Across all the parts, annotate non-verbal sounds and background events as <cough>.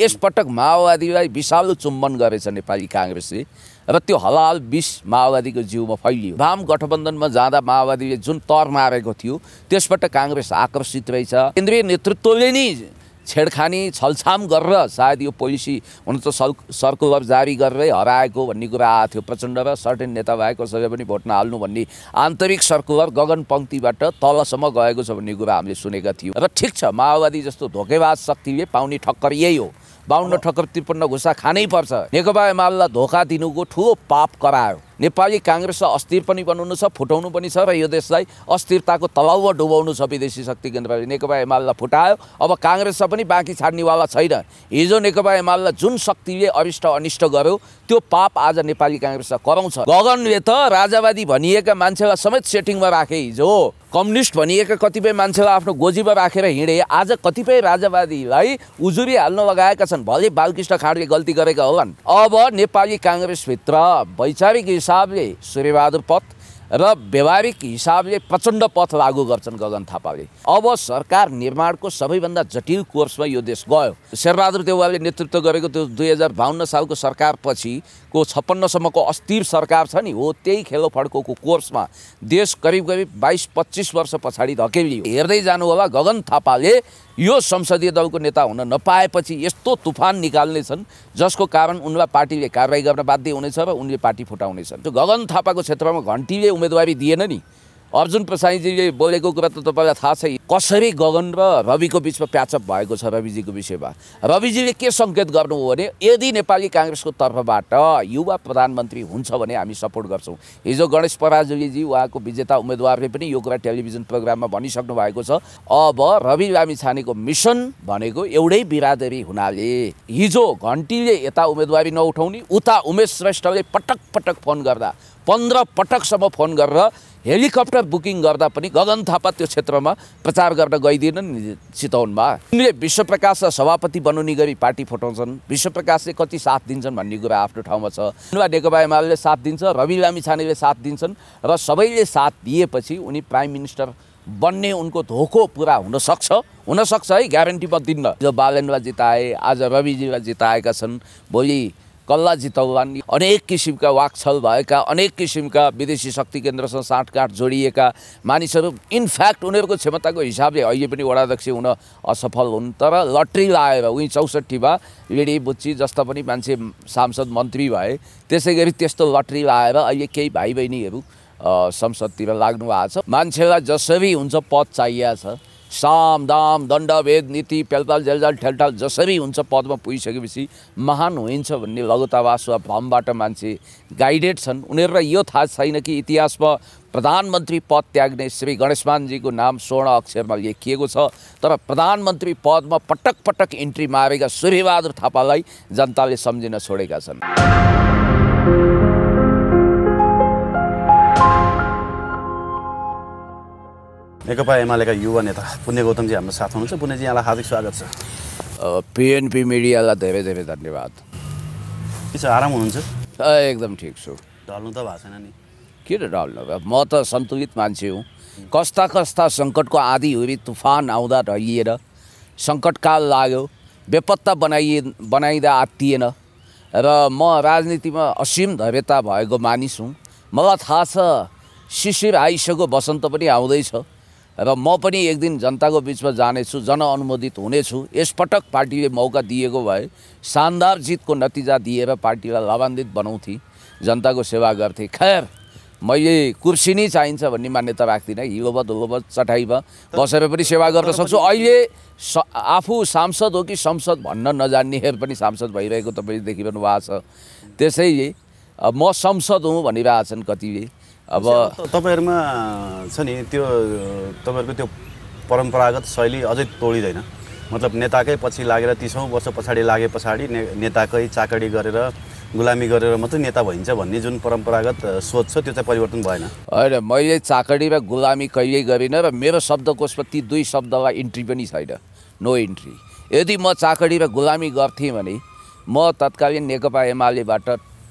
यसपटक माओवादीलाई विशाल चुम्बन गरेछ नेपाली काङ्ग्रेसले र त्यो हलाल बिस माओवादीको जिउमा फैलियो वाम गठबन्धनमा जाँदा माओवादीले जुन तर मारेको थियो त्यसबाट काङ्ग्रेस आकर्षित रहेछ केन्द्रीय नेतृत्वले नै छेडखानी छलछाम गरेर सायद यो पोलिसी हुन त सल सर्कुलर जारी गरेरै हराएको भन्ने कुरा आएको थियो प्रचण्ड र सर्टेन नेता भएको सबै पनि भोट नहाल्नु भन्ने आन्तरिक सर्कुलर गगन पङ्क्तिबाट तलसम्म गएको छ भन्ने कुरा हामीले सुनेका थियौँ र ठिक छ माओवादी जस्तो धोकेबाज शक्तिले पाउने ठक्कर यही हो बाहुन्न ठक्कर त्रिपन्न घुसा खानै पर्छ नेकपा एमाललाई धोका दिनुको ठुलो पाप करायो नेपाली काङ्ग्रेसलाई अस्थिर पनि बनाउनु छ फुटाउनु पनि छ र यो देशलाई अस्थिरताको तलाउमा डुबाउनु छ विदेशी शक्ति केन्द्रले नेकपा एमालेलाई फुटायो अब काङ्ग्रेस पनि बाँकी छाड्नेवाला छैन हिजो नेकपा एमालेलाई जुन शक्तिले अरिष्ट अनिष्ट गर्यो त्यो पाप आज नेपाली काङ्ग्रेसलाई कराउँछ गगनले त राजावादी भनिएका मान्छेलाई समेत सेटिङमा राखे हिजो कम्युनिस्ट भनिएका कतिपय मान्छेलाई आफ्नो गोजीमा राखेर हिँडे आज कतिपय राजावादीलाई उजुरी हाल्न लगाएका छन् भले बालकृष्ण खाँडले गल्ती गरेका होलान् अब नेपाली काङ्ग्रेसभित्र वैचारिक हिसाबले सूर्यबहादुर पथ र व्यावहारिक हिसाबले प्रचण्ड पथ लागू गर्छन् गगन थापाले अब सरकार निर्माणको सबैभन्दा जटिल कोर्समा यो देश गयो शेरबहादुर देवालले नेतृत्व गरेको त्यो दुई हजार बाहन्न सालको सरकारपछिको छप्पन्नसम्मको अस्थिर सरकार छ नि हो त्यही खेलोफड्को कोर्समा देश करिब करिब बाइस पच्चिस वर्ष पछाडि धकेलियो हेर्दै जानु होला गगन थापाले यो संसदीय दलको नेता हुन नपाएपछि यस्तो तुफान निकाल्नेछन् जसको कारण उनलाई पार्टीले कारवाही गर्न बाध्य हुनेछ र उनले पार्टी फुटाउनेछन् त्यो गगन थापाको क्षेत्रमा घन्टीले उम्मेदवारी दिएन नि अर्जुन प्रसाईजीले बोलेको कुरा त तपाईँलाई थाहा छ कसरी गगन र रविको बिचमा प्याचअप भएको छ रविजीको विषयमा रविजीले के सङ्केत गर्नु हो भने यदि नेपाली काङ्ग्रेसको तर्फबाट युवा प्रधानमन्त्री हुन्छ भने हामी सपोर्ट गर्छौँ हिजो गणेश पराजुलीजी उहाँको विजेता उम्मेदवारले पनि यो कुरा टेलिभिजन प्रोग्राममा भनिसक्नु भएको छ अब रवि छानेको मिसन भनेको एउटै बिरादरी हुनाले हिजो घन्टीले यता उम्मेदवारी नउठाउने उता उमेश श्रेष्ठले पटक पटक फोन गर्दा पन्ध्र पटकसम्म फोन गरेर हेलिकप्टर बुकिङ गर्दा पनि गगन थापा त्यो क्षेत्रमा प्रचार गर्न गइदिएनन् नि चितवनमा उनले विश्वप्रकाश सभापति बनाउने गरी पार्टी फुटाउँछन् विश्वप्रकाशले कति साथ दिन्छन् भन्ने कुरा आफ्नो ठाउँमा छ नेकपा नेकपा एमाले साथ दिन्छ रवि लामी छानेले साथ दिन्छन् र सबैले साथ दिएपछि उनी प्राइम मिनिस्टर बन्ने उनको धोको पुरा हुनसक्छ हुनसक्छ है ग्यारेन्टी म दिन्न जो बालेन्द्र जिताए आज रविजीलाई जिताएका छन् भोलि कल्ला जितौलानी अनेक किसिमका वाक्छल भएका अनेक किसिमका विदेशी शक्ति केन्द्रसँग साँठगाँठ जोडिएका मानिसहरू इनफ्याक्ट उनीहरूको क्षमताको हिसाबले अहिले पनि वडाध्यक्ष हुन असफल हुन् तर लट्री लाएर उहीँ चौसठीमा लिडी बुच्ची जस्ता पनि मान्छे सांसद मन्त्री भए त्यसै गरी त्यस्तो लट्री लाएर अहिले केही भाइ बहिनीहरू संसदतिर लाग्नु भएको छ मान्छेलाई जसरी हुन्छ पद चाहिएको छ साम दाम दण्ड भेद नीति पेल्ताल जेलजाल ठेलठाल जसरी हुन्छ पदमा पुगिसकेपछि महान होइन्छ भन्ने लगतावास वा भ्रमबाट मान्छे गाइडेड छन् उनीहरूलाई यो थाहा छैन कि इतिहासमा प्रधानमन्त्री पद त्याग्ने श्री गणेशमानजीको नाम स्वर्ण अक्षरमा लेखिएको छ तर प्रधानमन्त्री पदमा पटक पटक इन्ट्री मारेका सूर्यबहादुर थापालाई जनताले सम्झिन छोडेका छन् नेकपा एमालेका युवा नेता पुण्य गौतमजी हाम्रो साथ हुनुहुन्छ पुण्यजी यहाँलाई हार्दिक स्वागत छ पिएनपी मिडियालाई धेरै धेरै धन्यवाद के छ आराम हुनुहुन्छ एकदम ठिक छु ढल्नु त भएको छैन नि किन ढल्नु म त सन्तुलित मान्छे हुँ कस्ता कस्ता सङ्कटको आधी हुरी तुफान आउँदा ढलिएर सङ्कटकाल लाग्यो बेपत्ता बनाइए बनाइँदा आत्तिएन र म राजनीतिमा असीम धैर्यता भएको मानिस हुँ मलाई थाहा छ शिशिर आइसक्यो वसन्त पनि आउँदैछ र म पनि एक दिन जनताको बिचमा जानेछु जनअनुमोदित हुनेछु यसपटक पार्टीले मौका दिएको भए शानदार जितको नतिजा दिएर पार्टीलाई लाभान्वित बनाउँथेँ जनताको सेवा गर्थेँ खैर मैले कुर्सी नै चाहिन्छ भन्ने मान्यता राख्दिनँ हिलोबत हुलोबत चटाइमा बसेर पनि सेवा गर्न सक्छु अहिले स आफू सांसद हो कि संसद भन्न नजान्नेहरू पनि सांसद भइरहेको तपाईँले देखिरहनु भएको छ त्यसैले म संसद हुँ भनिरहेछन् कतिले अब तपाईँहरूमा छ नि त्यो तपाईँहरूको त्यो परम्परागत शैली अझै तोडिँदैन मतलब नेताकै पछि लागेर तिसौँ वर्ष पछाडि लागे पछाडि ने नेताकै चाकडी गरेर गुलामी गरेर मात्रै नेता भइन्छ भन्ने जुन परम्परागत सोच छ त्यो चाहिँ परिवर्तन भएन होइन मैले चाकडी र गुलामी कहिल्यै गरिनँ र मेरो शब्दकोशमा ती दुई शब्दलाई इन्ट्री पनि छैन नो इन्ट्री यदि म चाकडी र गुलामी गर्थेँ भने म तत्कालीन नेकपा एमालेबाट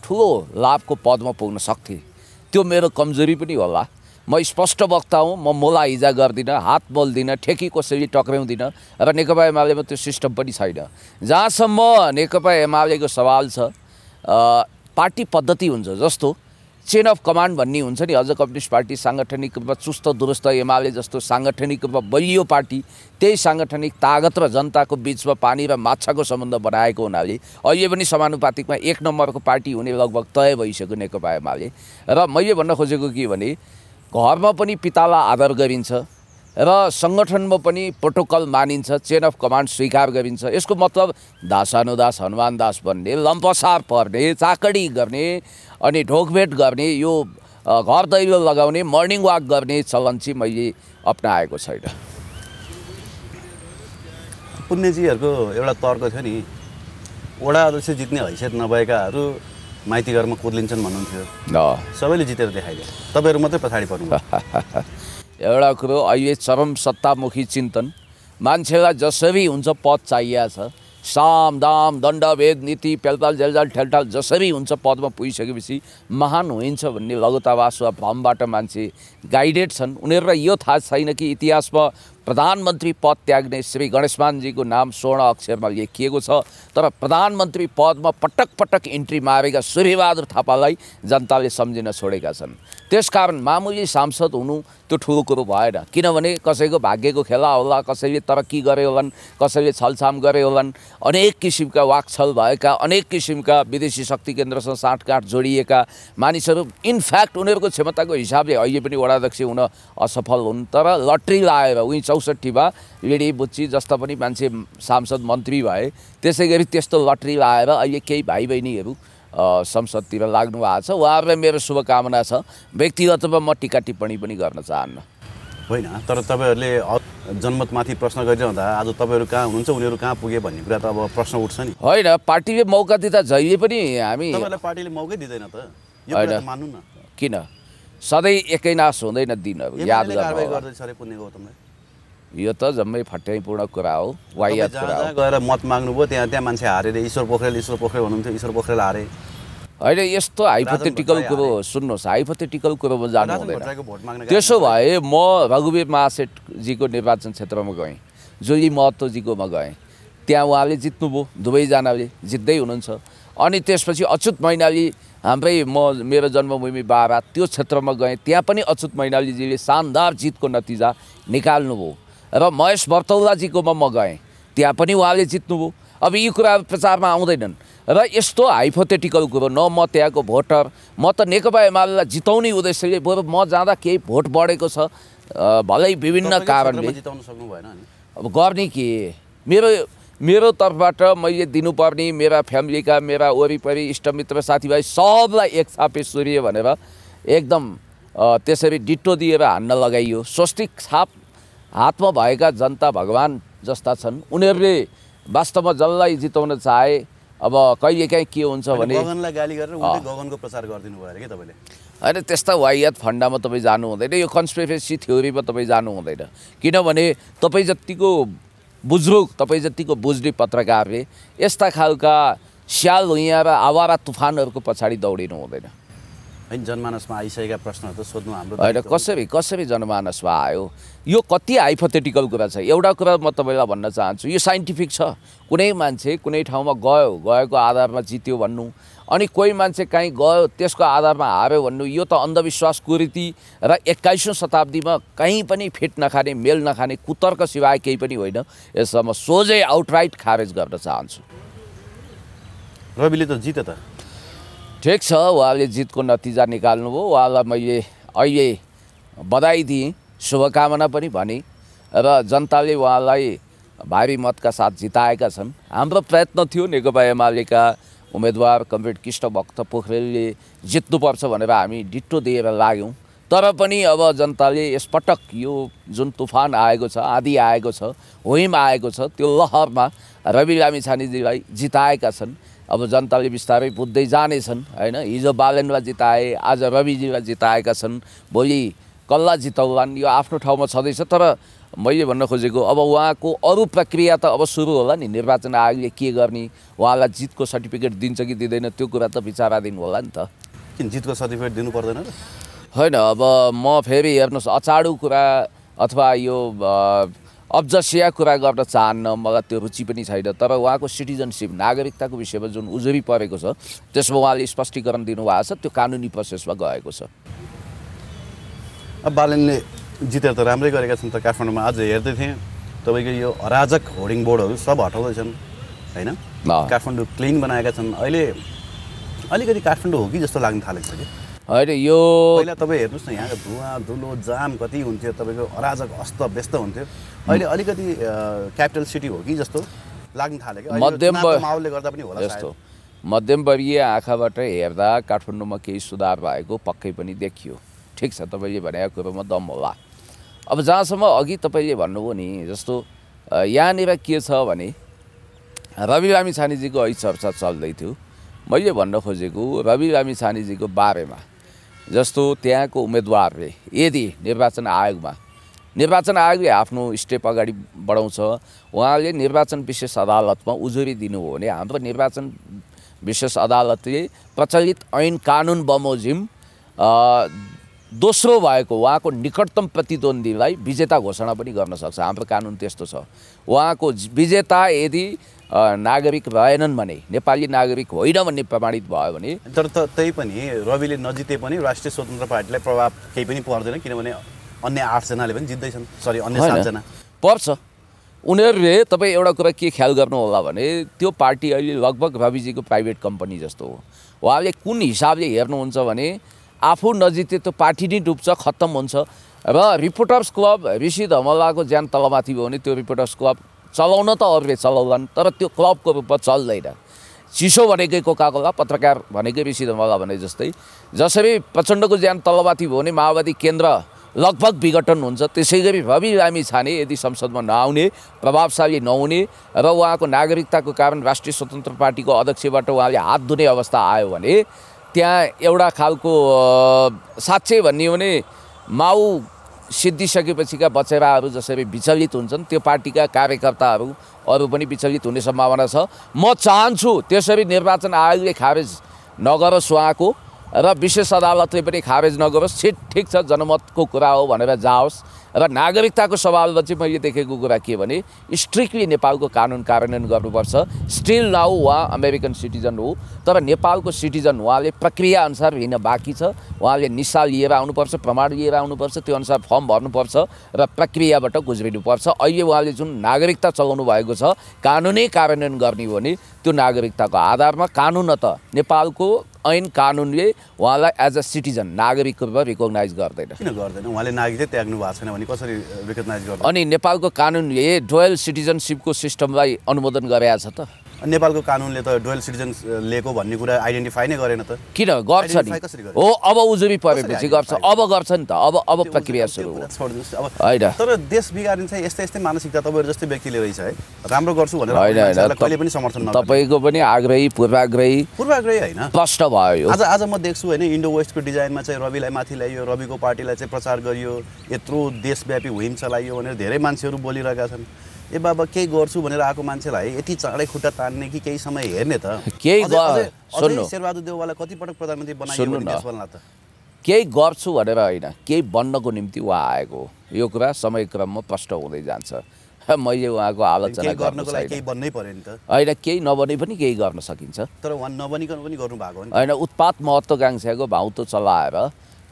ठुलो लाभको पदमा पुग्न सक्थेँ त्यो मेरो कमजोरी पनि होला म स्पष्ट वक्ता हुँ म मोला हिजा गर्दिनँ हात बोल्दिनँ ठेकी कसरी टक्राउँदिनँ र नेकपा एमालेमा त्यो सिस्टम पनि छैन जहाँसम्म नेकपा एमालेको सवाल छ पार्टी पद्धति हुन्छ जस्तो चेन अफ कमान्ड भन्ने हुन्छ नि अझ कम्युनिस्ट पार्टी साङ्गठनिक रूपमा चुस्त दुरुस्त एमाले जस्तो साङ्गठनिक रूपमा बलियो पार्टी त्यही साङ्गठनिक तागत र जनताको बिचमा पानी र माछाको सम्बन्ध बनाएको हुनाले अहिले पनि समानुपातिकमा एक नम्बरको पार्टी हुने लगभग तय भइसक्यो नेकपा एमाले र मैले भन्न खोजेको के भने घरमा पनि पितालाई आदर गरिन्छ र सङ्गठनमा पनि प्रोटोकल मानिन्छ चेन अफ कमान्ड स्वीकार गरिन्छ यसको मतलब दासानुदास हनुमान दास भन्ने लम्पसार पर्ने चाकडी गर्ने अनि ढोकभेट गर्ने यो घर दैलो लगाउने मर्निङ वाक गर्ने चलन चाहिँ मैले अप्नाएको छैन पुण्यजीहरूको एउटा तर्क थियो नि वडा अध्यक्ष जित्ने हैसियत नभएकाहरू माइती घरमा कुर्लिन्छन् भन्नुहुन्थ्यो सबैले जितेर देखाइदियो तपाईँहरू मात्रै पछाडि पर्नु <laughs> एउटा कुरो अहिले चरम सत्तामुखी चिन्तन मान्छेलाई जसरी हुन्छ पद चाहिएको छ साम दाम दण्ड भेद नीति पेलताल जेलजाल ठेलठाल जसरी हुन्छ पदमा पुगिसकेपछि महान हुन्छ भन्ने लगतावास वा भ्रमबाट मान्छे गाइडेड छन् उनीहरूलाई यो थाहा छैन कि इतिहासमा प्रधानमन्त्री पद त्याग्ने श्री गणेशमानजीको नाम स्वर्ण अक्षरमा लेखिएको छ तर प्रधानमन्त्री पदमा पटक पटक इन्ट्री मारेका सूर्यबहादुर थापालाई जनताले सम्झिन छोडेका छन् त्यसकारण मामुली सांसद हुनु त्यो ठुलो कुरो भएन किनभने कसैको भाग्यको खेला होला कसैले तरक्की गरे होलान् कसैले छलछाम गरे होलान् अनेक किसिमका वाक्छल भएका अनेक किसिमका विदेशी शक्ति केन्द्रसँग साँठगाँठ जोडिएका मानिसहरू इनफ्याक्ट उनीहरूको क्षमताको हिसाबले अहिले पनि वडाध्यक्ष हुन असफल हुन् तर लट्री लाएर उहीँ चौसठीमा रेडी बुच्ची जस्ता पनि मान्छे सांसद मन्त्री भए त्यसै गरी त्यस्तो लट्री लाएर अहिले केही भाइ बहिनीहरू संसदतिर लाग्नु भएको छ उहाँहरूलाई मेरो शुभकामना छ व्यक्तिगत म टिका टिप्पणी पनि गर्न चाहन्न होइन तर तपाईँहरूले जनमतमाथि प्रश्न गरिरहँदा आज तपाईँहरू कहाँ हुनुहुन्छ उनीहरू कहाँ पुगे भन्ने कुरा त अब प्रश्न उठ्छ नि होइन पार्टीले मौका दिँदा जहिले पनि हामी पार्टीले मौकै दिँदैन त होइन मान्नु न किन सधैँ एकैनास हुँदैन दिनहरू याद गौतमलाई यो त जम्मै फट्याइपूर्ण कुरा हो वाइयात कुरा हो गएर मत माग्नुभयो त्यहाँ त्यहाँ मान्छे हारेर ईश्वर पोखरेल ईश्वर पोखरेल हुनुहुन्थ्यो ईश्वर पोखरेल हारे होइन यस्तो हाइपोथेटिकल कुरो सुन्नुहोस् हाइपोथेटिकल कुरोमा जानु हुँदैन त्यसो भए म रघुवीर महासेठजीको निर्वाचन क्षेत्रमा गएँ जोली महतोजीकोमा गएँ त्यहाँ उहाँले जित्नुभयो दुवैजनाले जित्दै हुनुहुन्छ अनि त्यसपछि अछुत मैनाली हाम्रै म मेरो जन्मभूमि बाबा त्यो क्षेत्रमा गएँ त्यहाँ पनि अछुत मैनालीजीले शानदार जितको नतिजा निकाल्नुभयो र महेश भर्तौलाजीकोमा म गएँ त्यहाँ पनि उहाँले जित्नुभयो अब यी कुरा प्रचारमा आउँदैनन् र यस्तो हाइपोथेटिकल कुरो न म त्यहाँको भोटर म त नेकपा एमालेलाई जिताउने उद्देश्यले बरु म जाँदा केही भोट बढेको छ भलै विभिन्न कारणले जिताउनु सक्नु भएन अब गर्ने के मेरो मेरो तर्फबाट मैले दिनुपर्ने मेरा फ्यामिलीका मेरा वरिपरि इष्टमित्र साथीभाइ सबलाई एक छापे सूर्य भनेर एकदम त्यसरी डिटो दिएर हान्न लगाइयो स्वस्तिक छाप हातमा भएका जनता भगवान् जस्ता छन् उनीहरूले वास्तवमा जसलाई जिताउन चाहे अब कहिलेकाहीँ के हुन्छ भने गाली गगनको प्रचार गरिदिनु भयो तपाईँले होइन त्यस्ता वाइयात फन्डामा तपाईँ जानु हुँदैन यो कन्सपिरेसी थ्योरीमा तपाईँ जानु हुँदैन किनभने तपाईँ जतिको बुजुर्ग तपाईँ जतिको बुझ्ने पत्रकारले यस्ता खालका स्याल हुँ र आवारा तुफानहरूको पछाडि दौडिनु हुँदैन होइन जनमानसमा आइसकेका प्रश्नहरू त सोध्नु हाम्रो होइन कसरी कसरी जनमानसमा आयो यो कति हाइपोथेटिकल कुरा छ एउटा कुरा म तपाईँलाई भन्न चाहन्छु यो साइन्टिफिक छ कुनै मान्छे कुनै ठाउँमा गयो गएको आधारमा जित्यो भन्नु अनि कोही मान्छे काहीँ गयो त्यसको आधारमा हार्यो भन्नु यो त अन्धविश्वास कुरीति र एक्काइसौँ शताब्दीमा कहीँ पनि फिट नखाने मेल नखाने कुतर्क सिवाय केही पनि होइन यसमा सोझै आउटराइट खारेज गर्न चाहन्छु रविले त जिते त ठिक छ उहाँले जितको नतिजा निकाल्नुभयो उहाँलाई मैले अहिले बधाई दिएँ शुभकामना पनि भने र जनताले उहाँलाई भारी मतका साथ जिताएका छन् हाम्रो प्रयत्न थियो नेकपा एमालेका उम्मेदवार कमरेड कृष्ण भक्त पोखरेलले जित्नुपर्छ भनेर हामी डिटो दिएर लाग्यौँ तर पनि अब जनताले यसपटक यो जुन तुफान आएको छ आँधी आएको छ होइम आएको छ त्यो लहरमा रवि लामिछानेजीलाई जिताएका छन् अब जनताले बिस्तारै बुझ्दै जानेछन् होइन हिजो बालनवा जिताए आज रविजीलाई जिताएका छन् भोलि कल्ला जिताउलान् यो आफ्नो ठाउँमा छँदैछ तर मैले भन्न खोजेको अब उहाँको अरू प्रक्रिया त अब सुरु होला नि निर्वाचन आयोगले के गर्ने उहाँलाई जितको सर्टिफिकेट दिन्छ कि दिँदैन त्यो कुरा त विचाराधीन होला नि त किन जितको सर्टिफिकेट दिनु पर्दैन होइन अब म फेरि हेर्नुहोस् अचाडु कुरा अथवा यो अब्जसिया कुरा गर्न चाहन्न मलाई त्यो रुचि पनि छैन तर उहाँको सिटिजनसिप नागरिकताको विषयमा जुन उजुरी परेको छ त्यसमा उहाँले स्पष्टीकरण दिनुभएको छ त्यो कानुनी प्रोसेसमा गएको छ अब बालनले जितेर त राम्रै गरेका छन् त काठमाडौँमा आज हेर्दै थिएँ तपाईँको यो अराजक होर्डिङ बोर्डहरू सब हटाउँदैछन् होइन काठमाडौँ क्लिन बनाएका छन् अहिले अलिकति काठमाडौँ हो कि जस्तो लाग्न थालेको छ कि होइन यो पहिला तपाईँ हेर्नुहोस् न यहाँको धुवा धुलो जाम कति हुन्थ्यो तपाईँको अराजक अस्त व्यस्त हुन्थ्यो अहिले अलिकति क्यापिटल सिटी हो कि जस्तो लाग्न थाल्यो कि मध्यम माहौलले गर्दा पनि होला जस्तो मध्यमवर्गीय आँखाबाट हेर्दा काठमाडौँमा केही सुधार भएको पक्कै पनि देखियो ठिक छ तपाईँले भनेको कुरोमा दम होला अब जहाँसम्म अघि तपाईँले भन्नुभयो नि जस्तो यहाँनिर के छ भने रवि लामी छानेजीको अहिले चर्चा चल्दै थियो मैले भन्न खोजेको रवि लामी छानेजीको बारेमा जस्तो त्यहाँको उम्मेदवारले यदि निर्वाचन आयोगमा निर्वाचन आयोगले आफ्नो स्टेप अगाडि बढाउँछ उहाँले निर्वाचन विशेष अदालतमा उजुरी दिनु हो भने हाम्रो निर्वाचन विशेष अदालतले प्रचलित ऐन कानुन बमोजिम दोस्रो भएको उहाँको निकटतम प्रतिद्वन्द्वीलाई विजेता घोषणा पनि गर्न सक्छ हाम्रो कानुन त्यस्तो छ उहाँको विजेता यदि नागरिक भएनन् भने नेपाली नागरिक होइन भन्ने प्रमाणित भयो भने तर त त्यही पनि रविले नजिते पनि राष्ट्रिय स्वतन्त्र पार्टीलाई प्रभाव केही पनि पर्दैन किनभने अन्य आठजनाले पनि जित्दैछन् सरी अन्य सातजना पर्छ उनीहरूले तपाईँ एउटा कुरा के ख्याल गर्नु होला भने त्यो पार्टी अहिले लगभग रविजीको प्राइभेट कम्पनी जस्तो हो उहाँले कुन हिसाबले हेर्नुहुन्छ भने आफू नजिते त्यो पार्टी नै डुब्छ खत्तम हुन्छ र रिपोर्टर्स क्लब ऋषि धमलाको ज्यान तलमाथि भयो भने त्यो रिपोर्टर्स क्लब चलाउन त अरूले चलाउँदैन तर त्यो क्लबको रूपमा चल्दैन चिसो भनेकै कोका कोला पत्रकार भनेकै ऋषि धमला भने जस्तै जसरी प्रचण्डको ज्यान तलमाथि भयो भने माओवादी केन्द्र लगभग विघटन हुन्छ त्यसै गरी रवि लामी छाने यदि संसदमा नआउने प्रभावशाली नहुने र उहाँको नागरिकताको कारण राष्ट्रिय स्वतन्त्र पार्टीको अध्यक्षबाट उहाँले हात धुने अवस्था आयो भने त्यहाँ एउटा खालको साँच्चै हो भने माउ सिद्धिसकेपछिका बचेराहरू जसरी विचलित हुन्छन् त्यो पार्टीका कार्यकर्ताहरू अरू पनि विचलित हुने सम्भावना छ म चाहन्छु त्यसरी निर्वाचन आयोगले खारेज नगरोस् उहाँको र विशेष अदालतले पनि खारेज नगरोस् छिट ठिक छ जनमतको कुरा हो भनेर जाओस् अब नागरिकताको सवालमा चाहिँ मैले देखेको कुरा के भने स्ट्रिक्टली नेपालको कानुन कार्यान्वयन गर्नुपर्छ स्टिल नाउ उहाँ अमेरिकन सिटिजन हो तर नेपालको सिटिजन उहाँले प्रक्रियाअनुसार हिँड्न बाँकी छ उहाँले निशा लिएर आउनुपर्छ प्रमाण लिएर आउनुपर्छ त्यो अनुसार फर्म भर्नुपर्छ र प्रक्रियाबाट गुज्रिनुपर्छ अहिले उहाँले जुन नागरिकता चलाउनु भएको छ कानुनै कार्यान्वयन गर्ने हो भने त्यो नागरिकताको आधारमा कानुन त नेपालको ऐन कानुनले उहाँलाई एज अ सिटिजन नागरिकको रूपमा रिकगनाइज गर्दैन किन गर्दैन उहाँले नागरिकले त्याग्नु भएको छैन भने कसरी रिकगनाइज गर्छ अनि नेपालको कानुनले डोयल सिटिजनसिपको सिस्टमलाई अनुमोदन गरेका छ त नेपालको कानुनले त डुवेल सिटिजन लिएको भन्ने कुरा आइडेन्टिफाई नै गरेन त किन गर्छ नि हो अब उजुरी परेपछि गर्छ अब गर्छ नि त अब अब प्रक्रिया सुरु होइन तर देश बिगारिन्छ यस्तै यस्तै मानसिकता तपाईँहरू जस्तै व्यक्तिले रहेछ है राम्रो गर्छु भनेर होइन कहिले पनि समर्थन तपाईँको पनि आग्रही पूर्वाग्रही पूर्वाग्रही होइन प्रष्ट भयो आज आज म देख्छु होइन इन्डो वेस्टको डिजाइनमा चाहिँ रविलाई माथि ल्यायो रविको पार्टीलाई चाहिँ प्रचार गरियो यत्रो देशव्यापी हुइम चलाइयो भनेर धेरै मान्छेहरू बोलिरहेका छन् ए बाबा केही गर्छु भनेर आएको मान्छेलाई यति चाँडै खुट्टा तान्ने कि केही समय हेर्ने त केही शेरबहादुर देउवालाई कतिपटक प्रधानमन्त्री बनाइयो त केही गर्छु भनेर होइन केही बन्नको निम्ति उहाँ आएको हो यो कुरा समय क्रममा प्रष्ट हुँदै जान्छ <laughs> मैले उहाँको आलोचना गर्नको लागि केही बन्नै पऱ्यो नि त होइन केही नबने पनि केही गर्न सकिन्छ तर उहाँ नबनिकन पनि गर्नु भएको होइन उत्पात महत्त्वकाङ्क्षाको भाउतो चलाएर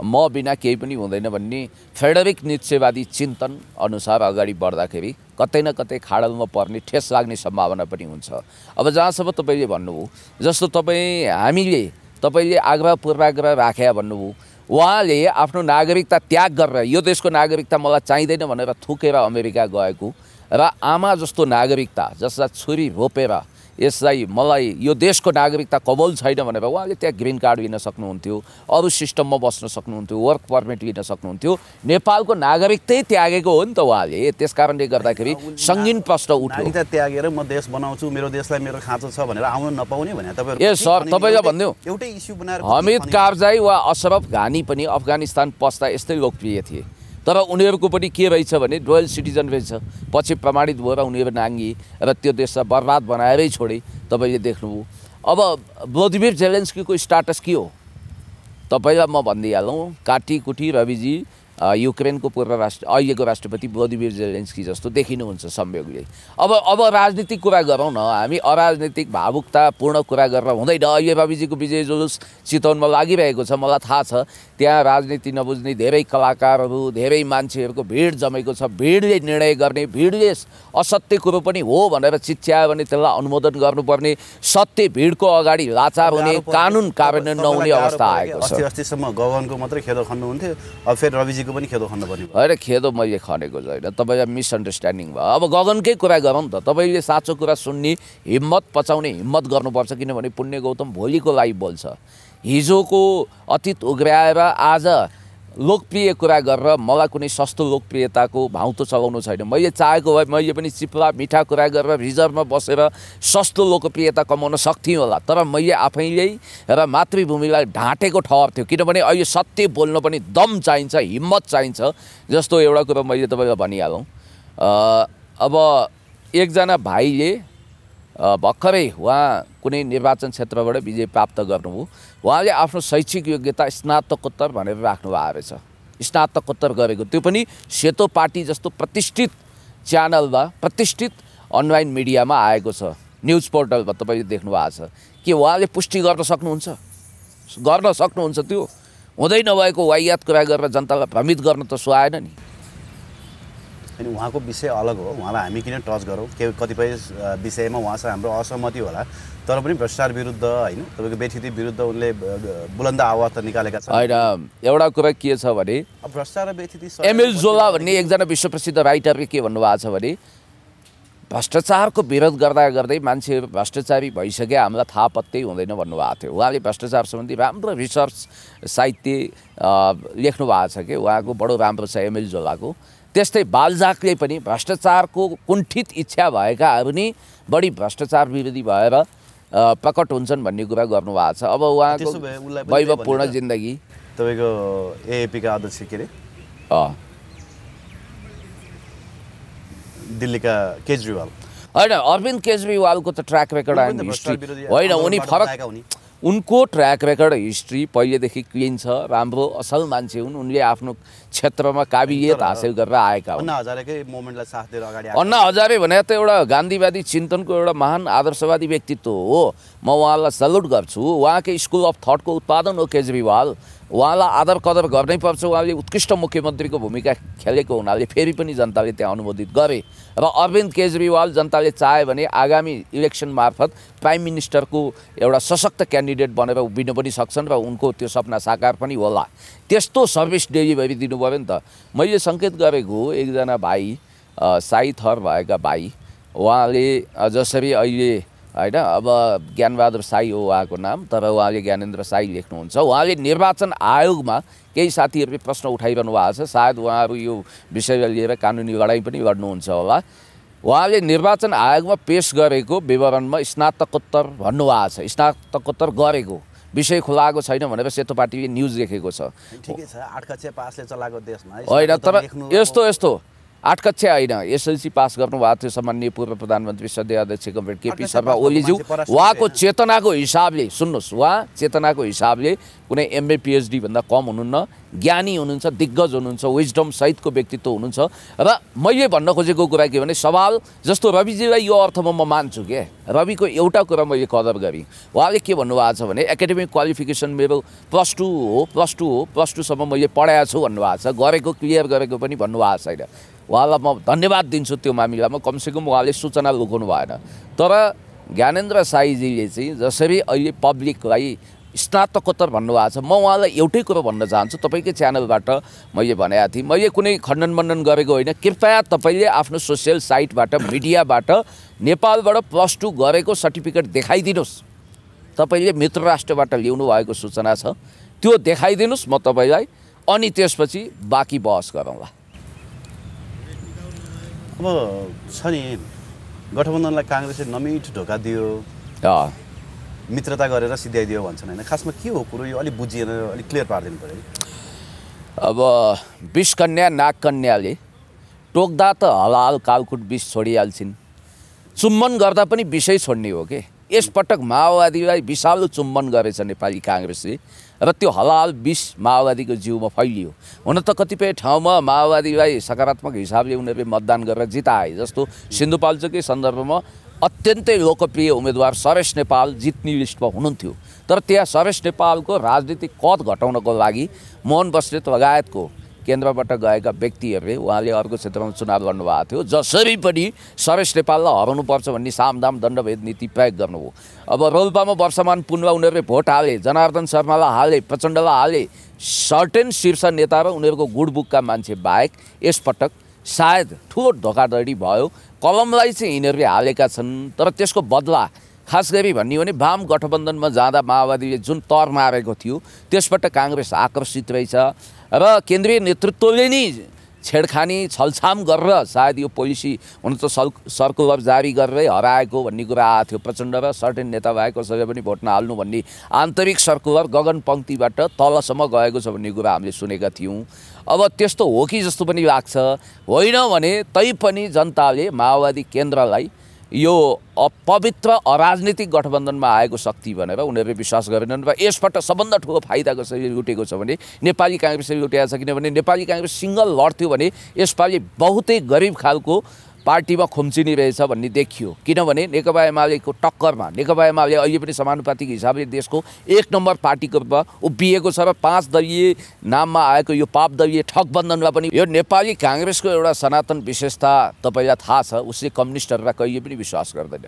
म बिना केही पनि हुँदैन भन्ने फेडरिक निश्चयवादी चिन्तन अनुसार अगाडि बढ्दाखेरि कतै न कतै खाडलमा पर्ने ठेस लाग्ने सम्भावना पनि हुन्छ अब जहाँसम्म तपाईँले भन्नुभयो जस्तो तपाईँ हामीले तपाईँले आग्रह पूर्वाग्रह राखे भन्नुभयो उहाँले आफ्नो नागरिकता त्याग गरेर यो देशको नागरिकता मलाई चाहिँदैन भनेर थुकेर अमेरिका गएको र आमा जस्तो नागरिकता जसलाई छुरी रोपेर यसलाई मलाई यो देशको नागरिकता कबल छैन भनेर उहाँले त्यहाँ ग्रिन कार्ड लिन सक्नुहुन्थ्यो अरू सिस्टममा बस्न सक्नुहुन्थ्यो वर्क पर्मिट लिन सक्नुहुन्थ्यो नेपालको नागरिकतै त्यागेको हो नि त उहाँले त्यस कारणले गर्दाखेरि सङ्गीन प्रश्न उठ्यो त्यागेर म देश बनाउँछु मेरो देशलाई मेरो खाँचो छ भनेर आउन नपाउने भनेर ए सर तपाईँले भन्यो एउटै इस्यु बनाएर हमिद कारजाई वा अशरफ घानी पनि अफगानिस्तान पस्दा यस्तै लोकप्रिय थिए तर उनीहरूको पनि के रहेछ भने रोयल सिटिजन रहेछ पछि प्रमाणित भएर उनीहरू नाङ्गी र त्यो देशलाई बर्बाद बनाएरै छोडे तपाईँले देख्नुभयो अब भ्लोदिमिर जेलेन्स्कीको स्टाटस के हो तपाईँलाई म भनिदिइहालौँ काटी कुटी रविजी युक्रेनको पूर्व राष्ट्र अहिलेको राष्ट्रपति भ्लोदिमिर जेलेन्स्की जस्तो देखिनुहुन्छ संयोगले अब अब राजनीतिक कुरा गरौँ न हामी अराजनीतिक भावुकतापूर्ण कुरा गरेर हुँदैन अहिले रविजीको विजय जुलुस चितवनमा लागिरहेको छ मलाई थाहा छ त्यहाँ राजनीति नबुझ्ने धेरै कलाकारहरू धेरै मान्छेहरूको भिड जमेको छ भिडले निर्णय गर्ने भिडले असत्य कुरो पनि हो भनेर चिच्यायो भने त्यसलाई अनुमोदन गर्नुपर्ने सत्य भिडको अगाडि लाचार हुने कानुन कार्यान्वयन नहुने अवस्था आएको छ अस्तिसम्म गगनको मात्रै खेल खन्नुहुन्थ्यो अब फेरि रविजीको तपाईँको पनि खेदो पर्ने होइन खेदो मैले खनेको छैन तपाईँ मिसअन्डरस्ट्यान्डिङ भयो अब गगनकै कुरा गरौँ त तपाईँले साँचो कुरा सुन्ने हिम्मत पचाउने हिम्मत गर्नुपर्छ किनभने पुण्य गौतम भोलिको लागि बोल्छ हिजोको अतीत उग्राएर आज लोकप्रिय कुरा गरेर मलाई कुनै सस्तो लोकप्रियताको भाउ त चलाउनु छैन मैले चाहेको भए मैले पनि चिप्ला मिठा कुरा गरेर रिजर्भमा बसेर सस्तो लोकप्रियता कमाउन सक्थेँ होला तर मैले आफैले र मातृभूमिलाई ढाँटेको ठहर थियो किनभने अहिले सत्य बोल्न पनि दम चाहिन्छ हिम्मत चाहिन्छ जस्तो एउटा कुरा मैले तपाईँलाई भनिहालौँ अब एकजना भाइले भर्खरै उहाँ कुनै निर्वाचन क्षेत्रबाट विजय प्राप्त गर्नुभयो उहाँले आफ्नो शैक्षिक योग्यता स्नातकोत्तर भनेर राख्नु भएको रहेछ स्नातकोत्तर गरेको त्यो पनि सेतो पार्टी जस्तो प्रतिष्ठित च्यानलमा प्रतिष्ठित अनलाइन मिडियामा आएको छ न्युज पोर्टलमा तपाईँले देख्नु भएको छ कि उहाँले पुष्टि गर्न सक्नुहुन्छ गर्न सक्नुहुन्छ त्यो हुँदै नभएको वाइयात कुरा गरेर जनतालाई भ्रमित गर्न त सुहाएन नि अनि उहाँको विषय अलग हो उहाँलाई हामी किन टच गरौँ के कतिपय विषयमा उहाँसँग हाम्रो असहमति होला तर पनि भ्रष्टाचार विरुद्ध होइन तपाईँको व्यथिति विरुद्ध उनले बुलन्द आवाज त निकालेका छन् होइन एउटा कुरा के छ भने भ्रष्टाचार र एमएल जोला भन्ने एकजना विश्व प्रसिद्ध राइटरले के भन्नुभएको छ भने भ्रष्टाचारको विरोध गर्दा गर्दै मान्छेहरू भ्रष्टाचारी भइसके हामीलाई थाहा पत्तै हुँदैन भन्नुभएको थियो उहाँले भ्रष्टाचार सम्बन्धी राम्रो रिसर्च साहित्य लेख्नु भएको छ कि उहाँको बडो राम्रो छ एमएल जोलाको त्यस्तै बालजाकले पनि भ्रष्टाचारको कुण्ठित इच्छा भएकाहरू पनि बढी भ्रष्टाचार विरोधी भएर प्रकट हुन्छन् भन्ने कुरा गर्नुभएको छ अब उहाँको वैभवपूर्ण जिन्दगी तपाईँको एएपीका अध्यक्ष के अरे दिल्लीका केजरीवाल होइन अरविन्द केजरीवालको त ट्र्याक रेकर्ड होइन उनी फरक उनको ट्र्याक रेकर्ड हिस्ट्री पहिलेदेखि क्लिन छ राम्रो असल मान्छे हुन् उनले आफ्नो क्षेत्रमा काबिलियत हासिल गरेर आएका हुन् अन्ना हजारे भने त एउटा गान्धीवादी चिन्तनको एउटा महान आदर्शवादी व्यक्तित्व हो म उहाँलाई सल्युट गर्छु उहाँकै स्कुल अफ थटको उत्पादन हो केजरीवाल उहाँलाई आदर कदर गर्नै पर्छ उहाँले उत्कृष्ट मुख्यमन्त्रीको भूमिका खेलेको हुनाले फेरि पनि जनताले त्यहाँ अनुमोदित गरे र अरविन्द केजरीवाल जनताले चाह्यो भने आगामी इलेक्सन मार्फत प्राइम मिनिस्टरको एउटा सशक्त क्यान्डिडेट बनेर उभिन पनि सक्छन् र उनको त्यो सपना साकार पनि होला त्यस्तो सर्भिस डेलिभरी दिनुभयो नि त मैले सङ्केत गरेको एकजना भाइ साई थर भएका भाइ उहाँले जसरी अहिले होइन अब ज्ञानबहादुर साई हो उहाँको नाम तर उहाँले ज्ञानेन्द्र साई लेख्नुहुन्छ उहाँले निर्वाचन आयोगमा केही साथीहरूले प्रश्न उठाइरहनु भएको छ सायद उहाँहरू यो विषयलाई लिएर कानुनी लडाइँ पनि गर्नुहुन्छ होला उहाँले निर्वाचन आयोगमा पेस गरेको विवरणमा स्नातकोत्तर भन्नुभएको छ स्नातकोत्तर गरेको विषय खुलाएको छैन भनेर सेतो पार्टीले न्युज लेखेको छ होइन तर यस्तो यस्तो आठ कक्षा होइन एसएलसी पास गर्नुभएको थियो सम्मान्य पूर्व प्रधानमन्त्री सद्य अध्यक्ष गम्भीर केपी शर्मा ओलीज्यू उहाँको चेतनाको हिसाबले सुन्नुहोस् उहाँ चेतनाको हिसाबले कुनै एमए पिएचडीभन्दा कम हुनुहुन्न ज्ञानी हुनुहुन्छ दिग्गज हुनुहुन्छ विजडम सहितको व्यक्तित्व हुनुहुन्छ र मैले भन्न खोजेको कुरा के भने सवाल जस्तो रविजीलाई यो अर्थमा म मान्छु के रविको एउटा कुरा मैले कदर गरेँ उहाँले के भन्नुभएको छ भने एकाडेमिक क्वालिफिकेसन मेरो प्लस टू हो प्लस टू हो प्लस टूसम्म मैले पढाएको छु भन्नुभएको छ गरेको क्लियर गरेको पनि भन्नुभएको छैन उहाँलाई म धन्यवाद दिन्छु त्यो मामिलामा कमसेकम उहाँले सूचना लुकाउनु भएन तर ज्ञानेन्द्र साईजीले चाहिँ जसरी अहिले पब्लिकलाई स्नातकोत्तर भन्नुभएको छ म उहाँलाई एउटै कुरो भन्न चाहन्छु तपाईँकै च्यानलबाट मैले भनेको थिएँ मैले कुनै खण्डन मण्डन गरेको होइन कृपया तपाईँले आफ्नो सोसियल साइटबाट मिडियाबाट नेपालबाट प्लस टू गरेको सर्टिफिकेट देखाइदिनुहोस् तपाईँले मित्र राष्ट्रबाट ल्याउनु भएको सूचना छ त्यो देखाइदिनुहोस् म तपाईँलाई अनि त्यसपछि बाँकी बहस गरौँला अब छ नि गठबन्धनलाई काङ्ग्रेसले नमिठ ढोका दियो मित्रता गरेर सिध्याइदियो भन्छन् होइन खासमा के हो कुरो यो अलिक बुझिएन अलिक क्लियर पारिदिनु पऱ्यो अब विषकन्या नागकन्याले टोक्दा त हलाल कालकुट विष छोडिहाल्छिन् चुम्बन गर्दा पनि विषय छोड्ने हो कि यसपटक माओवादीलाई विषालु चुम्बन गरेछ नेपाली काङ्ग्रेसले र त्यो हलाल विष माओवादीको जिउमा फैलियो हुन त कतिपय ठाउँमा माओवादीलाई सकारात्मक हिसाबले उनीहरूले मतदान गरेर जिताए जस्तो सिन्धुपाल्चोकै सन्दर्भमा अत्यन्तै लोकप्रिय उम्मेदवार सरेश नेपाल जित्ने लिस्टमा हुनुहुन्थ्यो तर त्यहाँ सरेश नेपालको राजनीतिक कद घटाउनको लागि मोहन बस्नेत लगायतको केन्द्रबाट गएका व्यक्तिहरूले उहाँले अर्को क्षेत्रमा चुनाव गर्नुभएको थियो जसरी पनि सरेस नेपाललाई हराउनुपर्छ भन्ने सामदाम दण्डभेद नीति प्रयोग गर्नुभयो अब रोल्पामा वर्षमान पुनमा उनीहरूले भोट हाले जनार्दन शर्मालाई हाले प्रचण्डलाई हाले सर्टेन शीर्ष नेता र उनीहरूको गुडबुकका मान्छे बाहेक यसपटक सायद ठुलो धोकाधडी भयो कलमलाई चाहिँ यिनीहरूले हालेका छन् तर त्यसको बदला खास गरी भन्ने भने वाम गठबन्धनमा जाँदा माओवादीले जुन तर मारेको थियो त्यसबाट काङ्ग्रेस आकर्षित रहेछ र केन्द्रीय नेतृत्वले नै छेडखानी छलछाम गरेर सायद यो पोलिसी हुन त सल सर्कुलर जारी गरेरै हराएको भन्ने कुरा आएको थियो प्रचण्ड र सर्टेन नेता भएको कसैले पनि भोट नहाल्नु भन्ने आन्तरिक सर्कुलर गगन पङ्क्तिबाट तलसम्म गएको छ भन्ने कुरा हामीले सुनेका थियौँ अब त्यस्तो हो कि जस्तो पनि लाग्छ होइन भने तैपनि जनताले माओवादी केन्द्रलाई यो अपवित्र अराजनीतिक गठबन्धनमा आएको शक्ति भनेर उनीहरूले विश्वास गरेनन् र यसपल्ट सबभन्दा ठुलो फाइदा कसरी लुटेको छ भने नेपाली काङ्ग्रेसले लुटेको छ किनभने नेपाली काङ्ग्रेस सिङ्गल लड्थ्यो भने यसपालि बहुतै गरिब खालको पार्टीमा खुम्चिने रहेछ भन्ने देखियो किनभने नेकपा एमालेको टक्करमा नेकपा एमाले अहिले पनि समानुपातिक हिसाबले देशको एक नम्बर पार्टीको रूपमा उभिएको छ र पाँच दलीय नाममा आएको यो पापदलीय ठगबन्धनमा पनि यो नेपाली काङ्ग्रेसको एउटा सनातन विशेषता तपाईँलाई थाहा छ उसले कम्युनिस्टहरूलाई कहिले पनि विश्वास गर्दैन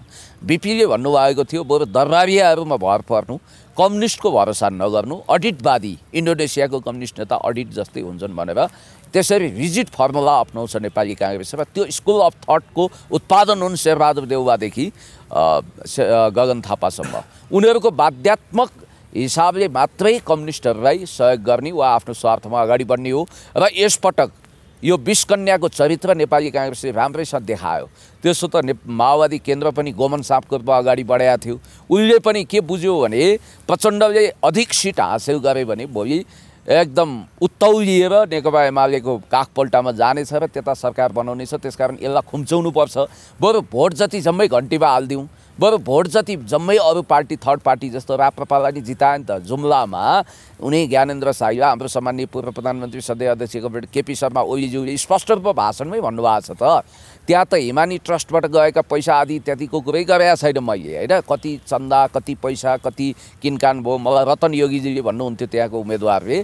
बिपीले भन्नुभएको थियो बरु दरबारियाहरूमा भर पर्नु कम्युनिस्टको भरोसा नगर्नु अडिटवादी इन्डोनेसियाको कम्युनिस्ट नेता अडिट जस्तै हुन्छन् भनेर त्यसरी रिजिट फर्मुला अप्नाउँछ नेपाली काङ्ग्रेसमा त्यो स्कुल अफ थटको उत्पादन हुन् शेरबहादुर देउवादेखि गगन थापासम्म उनीहरूको बाध्यात्मक हिसाबले मात्रै कम्युनिस्टहरूलाई सहयोग गर्ने वा आफ्नो स्वार्थमा अगाडि बढ्ने हो र यसपटक यो विषकन्याको चरित्र नेपाली काङ्ग्रेसले राम्रैसँग देखायो त्यसो त ने माओवादी केन्द्र पनि गोमन सापको रूपमा अगाडि बढाएको थियो उसले पनि के बुझ्यो भने प्रचण्डले अधिक सिट हासिल गरे भने भोलि एकदम उत्तौलिएर नेकपा एमालेको काखपल्टामा जानेछ र त्यता सरकार बनाउने छ त्यसकारण यसलाई पर्छ बरु भोट जति जम्मै घन्टीमा हालिदिउँ बरु भोट जति जम्मै अरू पार्टी थर्ड पार्टी जस्तो राप्रपालाई जिताए नि त जुम्लामा उनी ज्ञानेन्द्र साईलाई हाम्रो सामान्य पूर्व प्रधानमन्त्री सदै अध्यक्षको केपी शर्मा ओलीज्यूले स्पष्ट रूपमा भाषणमै भन्नुभएको छ त त्यहाँ त हिमानी ट्रस्टबाट गएका पैसा आदि इत्यादिको कुरै गरेका छैन मैले होइन कति चन्दा कति पैसा कति किनकान भयो मलाई रतन योगीजीले भन्नुहुन्थ्यो त्यहाँको उम्मेदवारले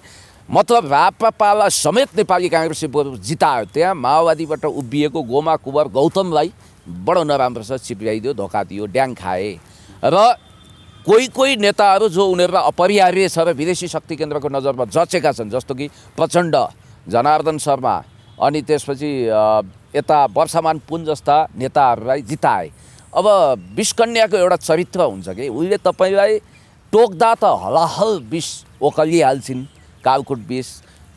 मतलब राप्रपालाई समेत नेपाली काङ्ग्रेसले जितायो त्यहाँ माओवादीबाट उभिएको गोमा कुवर गौतमलाई बडो नराम्रो छ चिप्ल्याइदियो धोका दियो ड्याङ खाए र कोही कोही नेताहरू जो उनीहरूलाई अपरिहार्य छ र विदेशी शक्ति केन्द्रको नजरमा जचेका छन् जस्तो कि प्रचण्ड जनार्दन शर्मा अनि त्यसपछि यता वर्षमान पुन जस्ता नेताहरूलाई जिताए अब विष्कन्याको एउटा चरित्र हुन्छ कि उहिले तपाईँलाई टोक्दा त हलाहल विष ओकलिहाल्छिन् कालकुट विष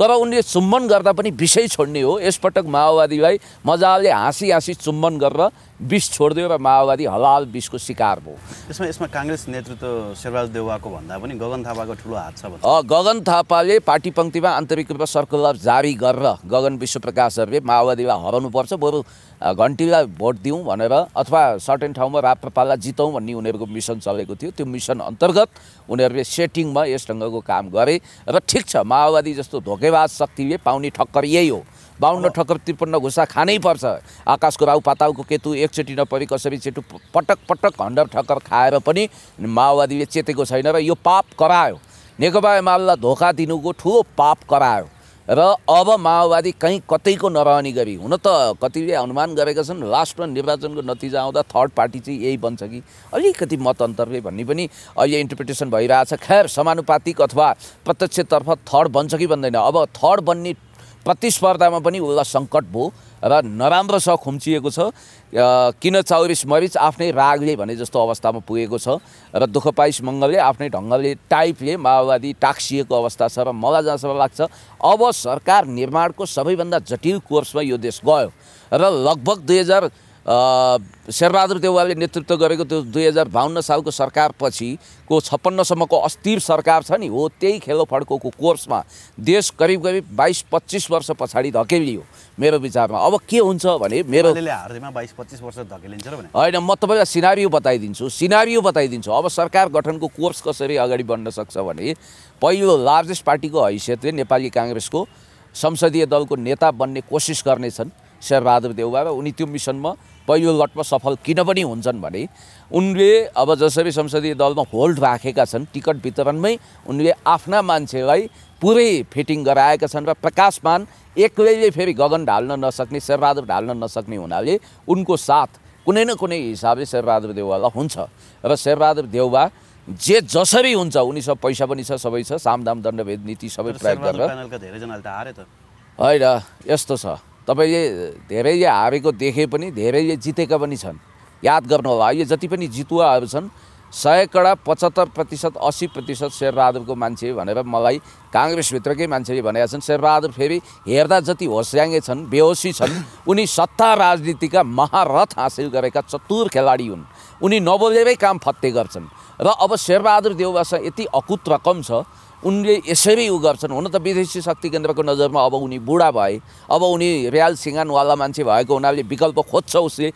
तर उनले चुम्बन गर्दा पनि विषय छोड्ने हो यसपटक माओवादीलाई मजाले हाँसी हाँसी चुम्बन गरेर विष छोडिदियो र माओवादी हलाल विषको शिकार भयो यसमा यसमा काङ्ग्रेस नेतृत्व शेरबहादुर देवको भन्दा पनि गगन थापाको ठुलो हात छ गगन थापाले पार्टी पङ्क्तिमा आन्तरिक रूपमा सर्कुलर जारी गरेर गगन विश्वप्रकाशहरूले माओवादीलाई हराउनुपर्छ बरु घन्टीलाई भोट दिउँ भनेर अथवा सर्टेन ठाउँमा राप्रपालाई जितौँ भन्ने उनीहरूको मिसन चलेको थियो त्यो मिसन अन्तर्गत उनीहरूले सेटिङमा यस ढङ्गको काम गरे र ठिक छ माओवादी जस्तो धोकेबाज शक्तिले पाउने ठक्कर यही हो बाहुन्न ठक्कर त्रिपन्न घुसा खानै पर्छ आकाशको राउ पाताउको केतु एकचोटि नपरि कसरी चेटु पटक पटक हन्डर ठक्कर खाएर पनि माओवादीले चेतेको छैन र यो पाप करायो नेकपा एमाललाई धोका दिनुको ठुलो पाप करायो र अब माओवादी कहीँ कतैको नरहने गरी हुन त कतिले अनुमान गरेका छन् लास्टमा निर्वाचनको नतिजा आउँदा थर्ड पार्टी चाहिँ यही बन्छ कि अलिकति मत अन्तरले भन्ने पनि अहिले इन्टरप्रिटेसन भइरहेछ खैर समानुपातिक अथवा प्रत्यक्षतर्फ थर्ड बन्छ कि बन्दैन अब थर्ड बन्ने प्रतिस्पर्धामा पनि उसलाई सङ्कट भयो र नराम्रो छ खुम्चिएको छ किन चौरिस मरिच आफ्नै रागले भने जस्तो अवस्थामा पुगेको छ र दुःख पाइस मङ्गलले आफ्नै ढङ्गले टाइपले माओवादी टाक्सिएको अवस्था छ र मलाई जहाँसम्म लाग्छ अब सरकार निर्माणको सबैभन्दा जटिल कोर्समा यो देश गयो र लगभग दुई हजार शेरबहादुर देउवाले नेतृत्व गरेको त्यो दुई हजार बाहन्न सालको सरकारपछिको छप्पन्नसम्मको अस्थिर सरकार छ नि हो त्यही खेलोफड्को कोर्समा देश करिब करिब बाइस पच्चिस वर्ष पछाडि धकेलियो मेरो विचारमा अब के हुन्छ भने मेरो बाइस पच्चिस वर्ष धकेलिन्छ होइन म तपाईँलाई सिनारियो बताइदिन्छु सिनारियो बताइदिन्छु अब सरकार गठनको कोर्स कसरी अगाडि बढ्न सक्छ भने पहिलो लार्जेस्ट पार्टीको हैसियतले नेपाली काङ्ग्रेसको संसदीय दलको नेता बन्ने कोसिस गर्नेछन् शेरबहादुर देउबा उनी त्यो मिसनमा पहिलो लटमा सफल किन पनि हुन्छन् भने उनले अब जसरी संसदीय दलमा होल्ड राखेका छन् टिकट वितरणमै उनले आफ्ना मान्छेलाई पुरै फिटिङ गराएका छन् र प्रकाशमान एक्लैले फेरि गगन ढाल्न नसक्ने शेरबहादुर ढाल्न नसक्ने हुनाले उनको साथ कुनै न कुनै हिसाबले शेरबहादुर देउवालाई हुन्छ र शेरबहादुर देउवा जे जसरी हुन्छ उनीसँग पैसा पनि छ सबै छ सामदाम दण्डभेद नीति सबै प्रयोग गरेर होइन यस्तो छ तपाईँले धेरैले हारेको देखे पनि धेरैले जितेका पनि छन् याद गर्नुहोला यो जति पनि जितुवाहरू छन् सय कडा पचहत्तर प्रतिशत अस्सी प्रतिशत शेरबहादुरको मान्छे भनेर मलाई काङ्ग्रेसभित्रकै मान्छेले भनेका छन् शेरबहादुर फेरि हेर्दा जति होस्याङ्गे छन् बेहोसी छन् उनी सत्ता राजनीतिका महारथ हासिल गरेका चतुर खेलाडी हुन् उनी नबोलेरै काम फत्ते गर्छन् र अब शेरबहादुर देउबासँग यति अकुत रकम छ उनले यसरी उ गर्छन् हुन त विदेशी शक्ति केन्द्रको नजरमा अब उनी बुढा भए अब उनी रियाल सिँगानवाला मान्छे भएको हुनाले विकल्प खोज्छ उसले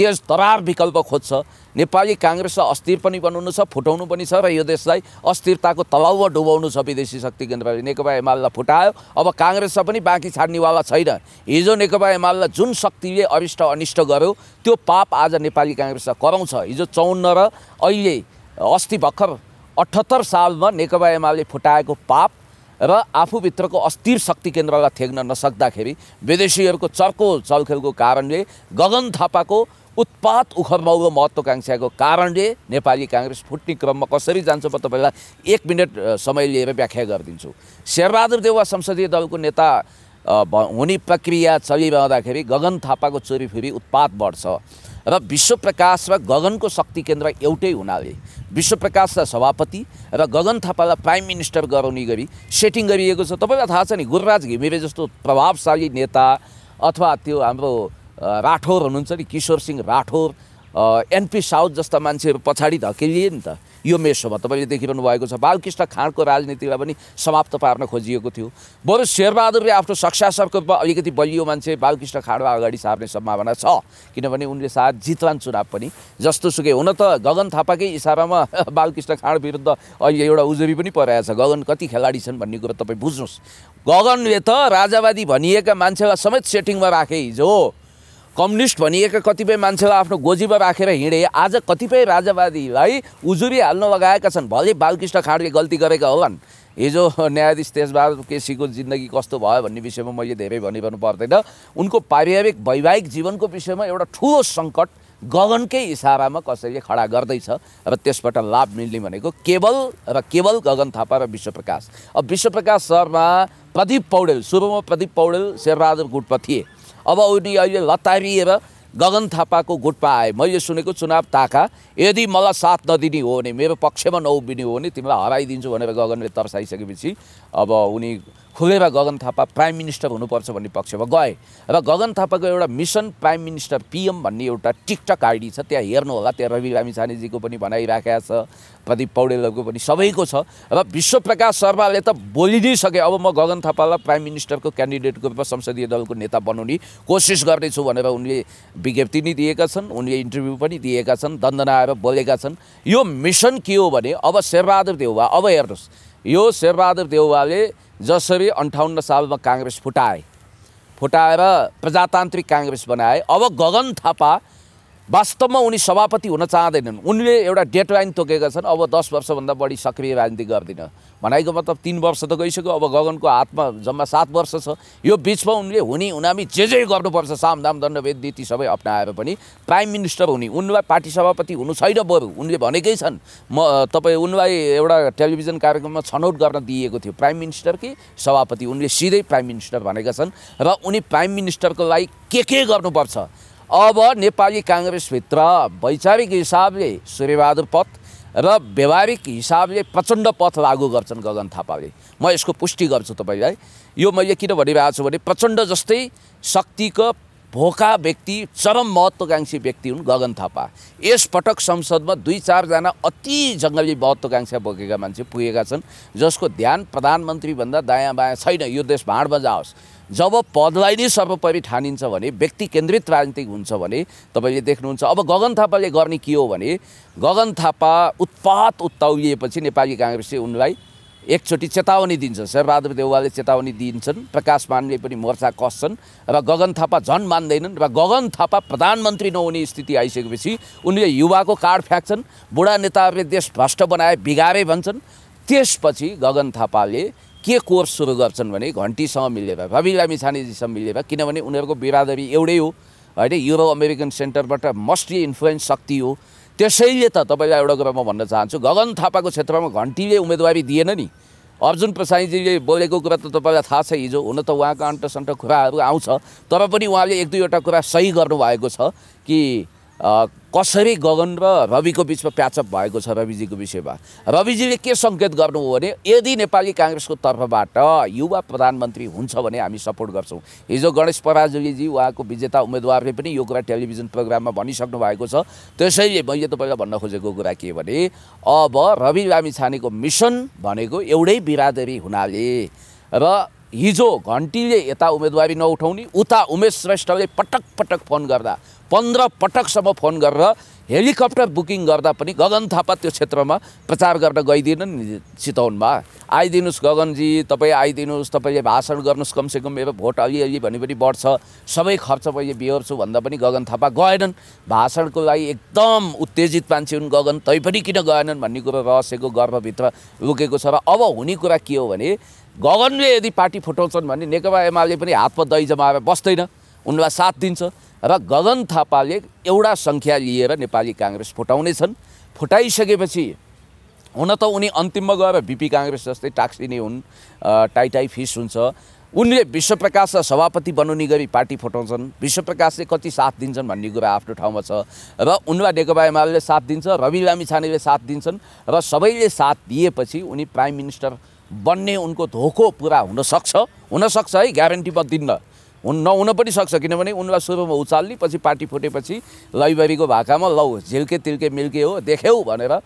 तेज तरार विकल्प खोज्छ नेपाली काङ्ग्रेस अस्थिर पनि बनाउनु छ फुटाउनु पनि छ र यो देशलाई अस्थिरताको तलाउमा डुबाउनु छ विदेशी शक्ति केन्द्रले नेकपा एमालेलाई फुटायो अब काङ्ग्रेस पनि बाँकी छाड्नेवाला छैन हिजो नेकपा एमालेलाई जुन शक्तिले अरिष्ट अनिष्ट गर्यो त्यो पाप आज नेपाली काङ्ग्रेसलाई कराउँछ हिजो चौन्न र अहिले अस्ति भर्खर अठहत्तर सालमा नेकपा एमाले फुटाएको पाप र आफूभित्रको अस्थिर शक्ति केन्द्रलाई थ्याक्न नसक्दाखेरि विदेशीहरूको चर्को चलखेलको कारणले गगन थापाको उत्पात उखरबाउ र महत्त्वकाङ्क्षाको कारणले नेपाली काङ्ग्रेस फुट्ने क्रममा कसरी जान्छ म तपाईँलाई एक मिनट समय लिएर व्याख्या गरिदिन्छु शेरबहादुर देवा संसदीय दलको नेता हुने प्रक्रिया चलिरहँदाखेरि गगन थापाको चोरी चोरीफुरी उत्पात बढ्छ र विश्वप्रकाश र गगनको शक्ति केन्द्र एउटै हुनाले विश्वप्रकाशलाई सभापति र गगन थापालाई प्राइम मिनिस्टर गराउने गरी सेटिङ गरिएको छ तपाईँलाई थाहा छ नि गुरुराज घिमिरे जस्तो प्रभावशाली नेता अथवा त्यो हाम्रो राठौर हुनुहुन्छ नि किशोर सिंह राठौर एनपी साउथ जस्ता मान्छेहरू पछाडि धकेलिए नि त यो मेसोमा तपाईँले देखिरहनु भएको छ बालकृष्ण खाँडको राजनीतिलाई पनि समाप्त पार्न खोजिएको थियो बरु शेरबहादुरले आफ्नो सक्सेसरको अलिकति बलियो मान्छे बालकृष्ण खाँडमा अगाडि सार्ने सम्भावना छ किनभने उनले सायद जितवान चुनाव पनि जस्तो सुकै हुन त गगन थापाकै इसारामा <laughs> बालकृष्ण खाँड विरुद्ध अहिले एउटा उजुरी पनि परेको गगन कति खेलाडी छन् भन्ने कुरा तपाईँ बुझ्नुहोस् गगनले त राजावादी भनिएका मान्छेलाई समेत सेटिङमा राखे हिजो कम्युनिस्ट भनिएका कतिपय मान्छेलाई आफ्नो गोजीमा राखेर हिँडे आज कतिपय राजावादीलाई उजुरी हाल्न लगाएका छन् भले बालकृष्ण खाँडले गल्ती गरेका होलान् हिजो न्यायाधीश तेजबहादुर केसीको जिन्दगी कस्तो भयो भन्ने विषयमा मैले धेरै भनिरहनु पर्दैन उनको पारिवारिक वैवाहिक जीवनको विषयमा एउटा ठुलो सङ्कट गगनकै इसारामा कसैले खडा गर्दैछ र त्यसबाट लाभ मिल्ने भनेको केवल र केवल गगन थापा र विश्वप्रकाश अब विश्वप्रकाश शर्मा प्रदीप पौडेल सुरुमा प्रदीप पौडेल शेरबहादुर गुटमा थिए अब उनी अहिले लतारिएर गगन थापाको गुटमा आए मैले सुनेको चुनाव ताका यदि मलाई साथ नदिने हो भने मेरो पक्षमा नउभिने हो भने तिमीलाई हराइदिन्छु भनेर गगनले तर्साइसकेपछि अब उनी खुदेवा गगन थापा प्राइम मिनिस्टर हुनुपर्छ भन्ने पक्षमा गए अब गगन थापाको एउटा मिसन प्राइम मिनिस्टर पिएम भन्ने एउटा टिकटक आइडी छ त्यहाँ हेर्नु होला त्यहाँ रवि छानेजीको पनि भनाइराखेको छ प्रदीप पौडेलको पनि सबैको छ अब विश्व प्रकाश शर्माले त बोलि नै सके अब म गगन थापालाई प्राइम मिनिस्टरको क्यान्डिडेटको रूपमा संसदीय दलको नेता बनाउने कोसिस गर्नेछु भनेर उनले विज्ञप्ति नै दिएका छन् उनले इन्टरभ्यू पनि दिएका छन् दन्दना आएर बोलेका छन् यो मिसन के हो भने अब शेरबहादुर देउवा अब हेर्नुहोस् यो शेरबहादुर देउवाले जसरी अन्ठाउन्न सालमा काङ्ग्रेस फुटाए फुटाएर प्रजातान्त्रिक काङ्ग्रेस बनाए अब गगन थापा वास्तवमा उनी सभापति हुन चाहँदैनन् उनले एउटा डेडलाइन तोकेका छन् अब दस वर्षभन्दा बढी सक्रिय राजनीति गर्दिन भनाइको मतलब तिन वर्ष त गइसक्यो अब गगनको हातमा जम्मा सात वर्ष छ यो बिचमा उनले हुने उनामी जे जे गर्नुपर्छ सामदाम दण्डभेद नीति सबै अप्नाएर पनि प्राइम मिनिस्टर हुने उनलाई पार्टी सभापति हुनु छैन बरु उनले भनेकै छन् म तपाईँ उनलाई एउटा टेलिभिजन कार्यक्रममा छनौट गर्न दिइएको थियो प्राइम मिनिस्टर कि सभापति उनले सिधै प्राइम मिनिस्टर भनेका छन् र उनी प्राइम मिनिस्टरको लागि के के गर्नुपर्छ अब नेपाली काङ्ग्रेसभित्र वैचारिक हिसाबले सूर्यबहादुर पथ र व्यवहारिक हिसाबले प्रचण्ड पथ लागू गर्छन् गगन थापाले म यसको पुष्टि गर्छु तपाईँलाई यो मैले किन भनिरहेको छु भने प्रचण्ड जस्तै शक्तिको भोका व्यक्ति चरम महत्त्वकाङ्क्षी व्यक्ति हुन् गगन थापा यसपटक संसदमा दुई चारजना अति जङ्गली महत्त्वकाङ्क्षा बोकेका मान्छे पुगेका छन् जसको ध्यान प्रधानमन्त्रीभन्दा दायाँ बायाँ छैन यो देश भाँडमा जाओस् जब पदलाई नै सर्वोपरि ठानिन्छ भने व्यक्ति केन्द्रित राजनीतिक हुन्छ भने तपाईँले देख्नुहुन्छ अब गगन थापाले गर्ने के हो भने गगन थापा उत्पात उत्ताउलिएपछि नेपाली काङ्ग्रेसले उनलाई एकचोटि चेतावनी दिन्छ शेरबहादुर देउवाले चेतावनी दिन्छन् प्रकाश मानले पनि मोर्चा कस्छन् र गगन थापा झन् मान्दैनन् र गगन थापा प्रधानमन्त्री नहुने स्थिति आइसकेपछि उनले युवाको कार्ड फ्याँक्छन् बुढा नेताहरूले देश भ्रष्ट बनाए बिगारे भन्छन् त्यसपछि गगन थापाले के कोर्स सुरु गर्छन् भने घन्टीसँग मिलेर रवि मिछानेजीसँग मिलेर किनभने उनीहरूको बिरादरी एउटै हो होइन युरो अमेरिकन सेन्टरबाट मस्टली इन्फ्लुएन्स शक्ति हो त्यसैले त तपाईँलाई एउटा कुरा म भन्न चाहन्छु गगन थापाको क्षेत्रमा घन्टीले उम्मेदवारी दिएन नि अर्जुन प्रसाईजीले बोलेको कुरा त तपाईँलाई थाहा छ हिजो हुन त उहाँको अन्टसन्ट कुराहरू आउँछ तर पनि उहाँले एक दुईवटा कुरा सही गर्नुभएको छ कि कसरी गगन र रविको बिचमा प्याचअप भएको छ रविजीको विषयमा रविजीले के सङ्केत गर्नु हो भने यदि नेपाली काङ्ग्रेसको तर्फबाट युवा प्रधानमन्त्री हुन्छ भने हामी सपोर्ट गर्छौँ हिजो गणेश पराजुलीजी उहाँको विजेता उम्मेदवारले पनि यो कुरा टेलिभिजन प्रोग्राममा भनिसक्नु भएको छ त्यसैले मैले तपाईँलाई भन्न खोजेको कुरा के भने अब रवि लामी छानेको मिसन भनेको एउटै बिरादरी हुनाले र हिजो घन्टीले यता उम्मेदवारी नउठाउने उता उमेश श्रेष्ठले पटक पटक फोन गर्दा पन्ध्र पटकसम्म फोन गरेर हेलिकप्टर बुकिङ गर्दा पनि गगन थापा त्यो क्षेत्रमा प्रचार गर्न गइदिएनन् नि चितवनमा आइदिनुहोस् गगनजी तपाईँ आइदिनुहोस् तपाईँले भाषण गर्नुहोस् कमसेकम मेरो भोट अलिअलि भने पनि बढ्छ सबै खर्च मैले बिहोर्छु भन्दा पनि गगन थापा गएनन् भाषणको लागि एकदम उत्तेजित मान्छे हुन् गगन तै पनि किन गएनन् भन्ने कुरो रहस्यको गर्भभित्र रोकेको छ र अब हुने कुरा के हो भने गगनले यदि पार्टी फुटाउँछन् भने नेकपा एमाले पनि हातमा दही जमाएर बस्दैन उनलाई साथ दिन्छ र गगन थापाले एउटा सङ्ख्या लिएर नेपाली काङ्ग्रेस फुटाउनेछन् फुटाइसकेपछि हुन त उनी अन्तिममा गएर बिपी काङ्ग्रेस जस्तै टाक्सी नै हुन् टाइटाई फिस हुन्छ उनले विश्वप्रकाश सभापति बनाउने गरी पार्टी फुटाउँछन् विश्वप्रकाशले कति साथ दिन्छन् भन्ने कुरा आफ्नो ठाउँमा छ र उनवा नेकपा एमाले साथ दिन्छ रवि लामी छानेले साथ दिन्छन् र सबैले साथ दिएपछि उनी प्राइम मिनिस्टर बन्ने उनको धोको पुरा हुनसक्छ हुनसक्छ है ग्यारेन्टी म दिन्न हुन नहुन पनि सक्छ किनभने उनलाई सुरुमा उचाल्ने पछि पार्टी फुटेपछि लैबरीको भाकामा लौ झिल्के तिल्के मिल्के हो देख्यौ भनेर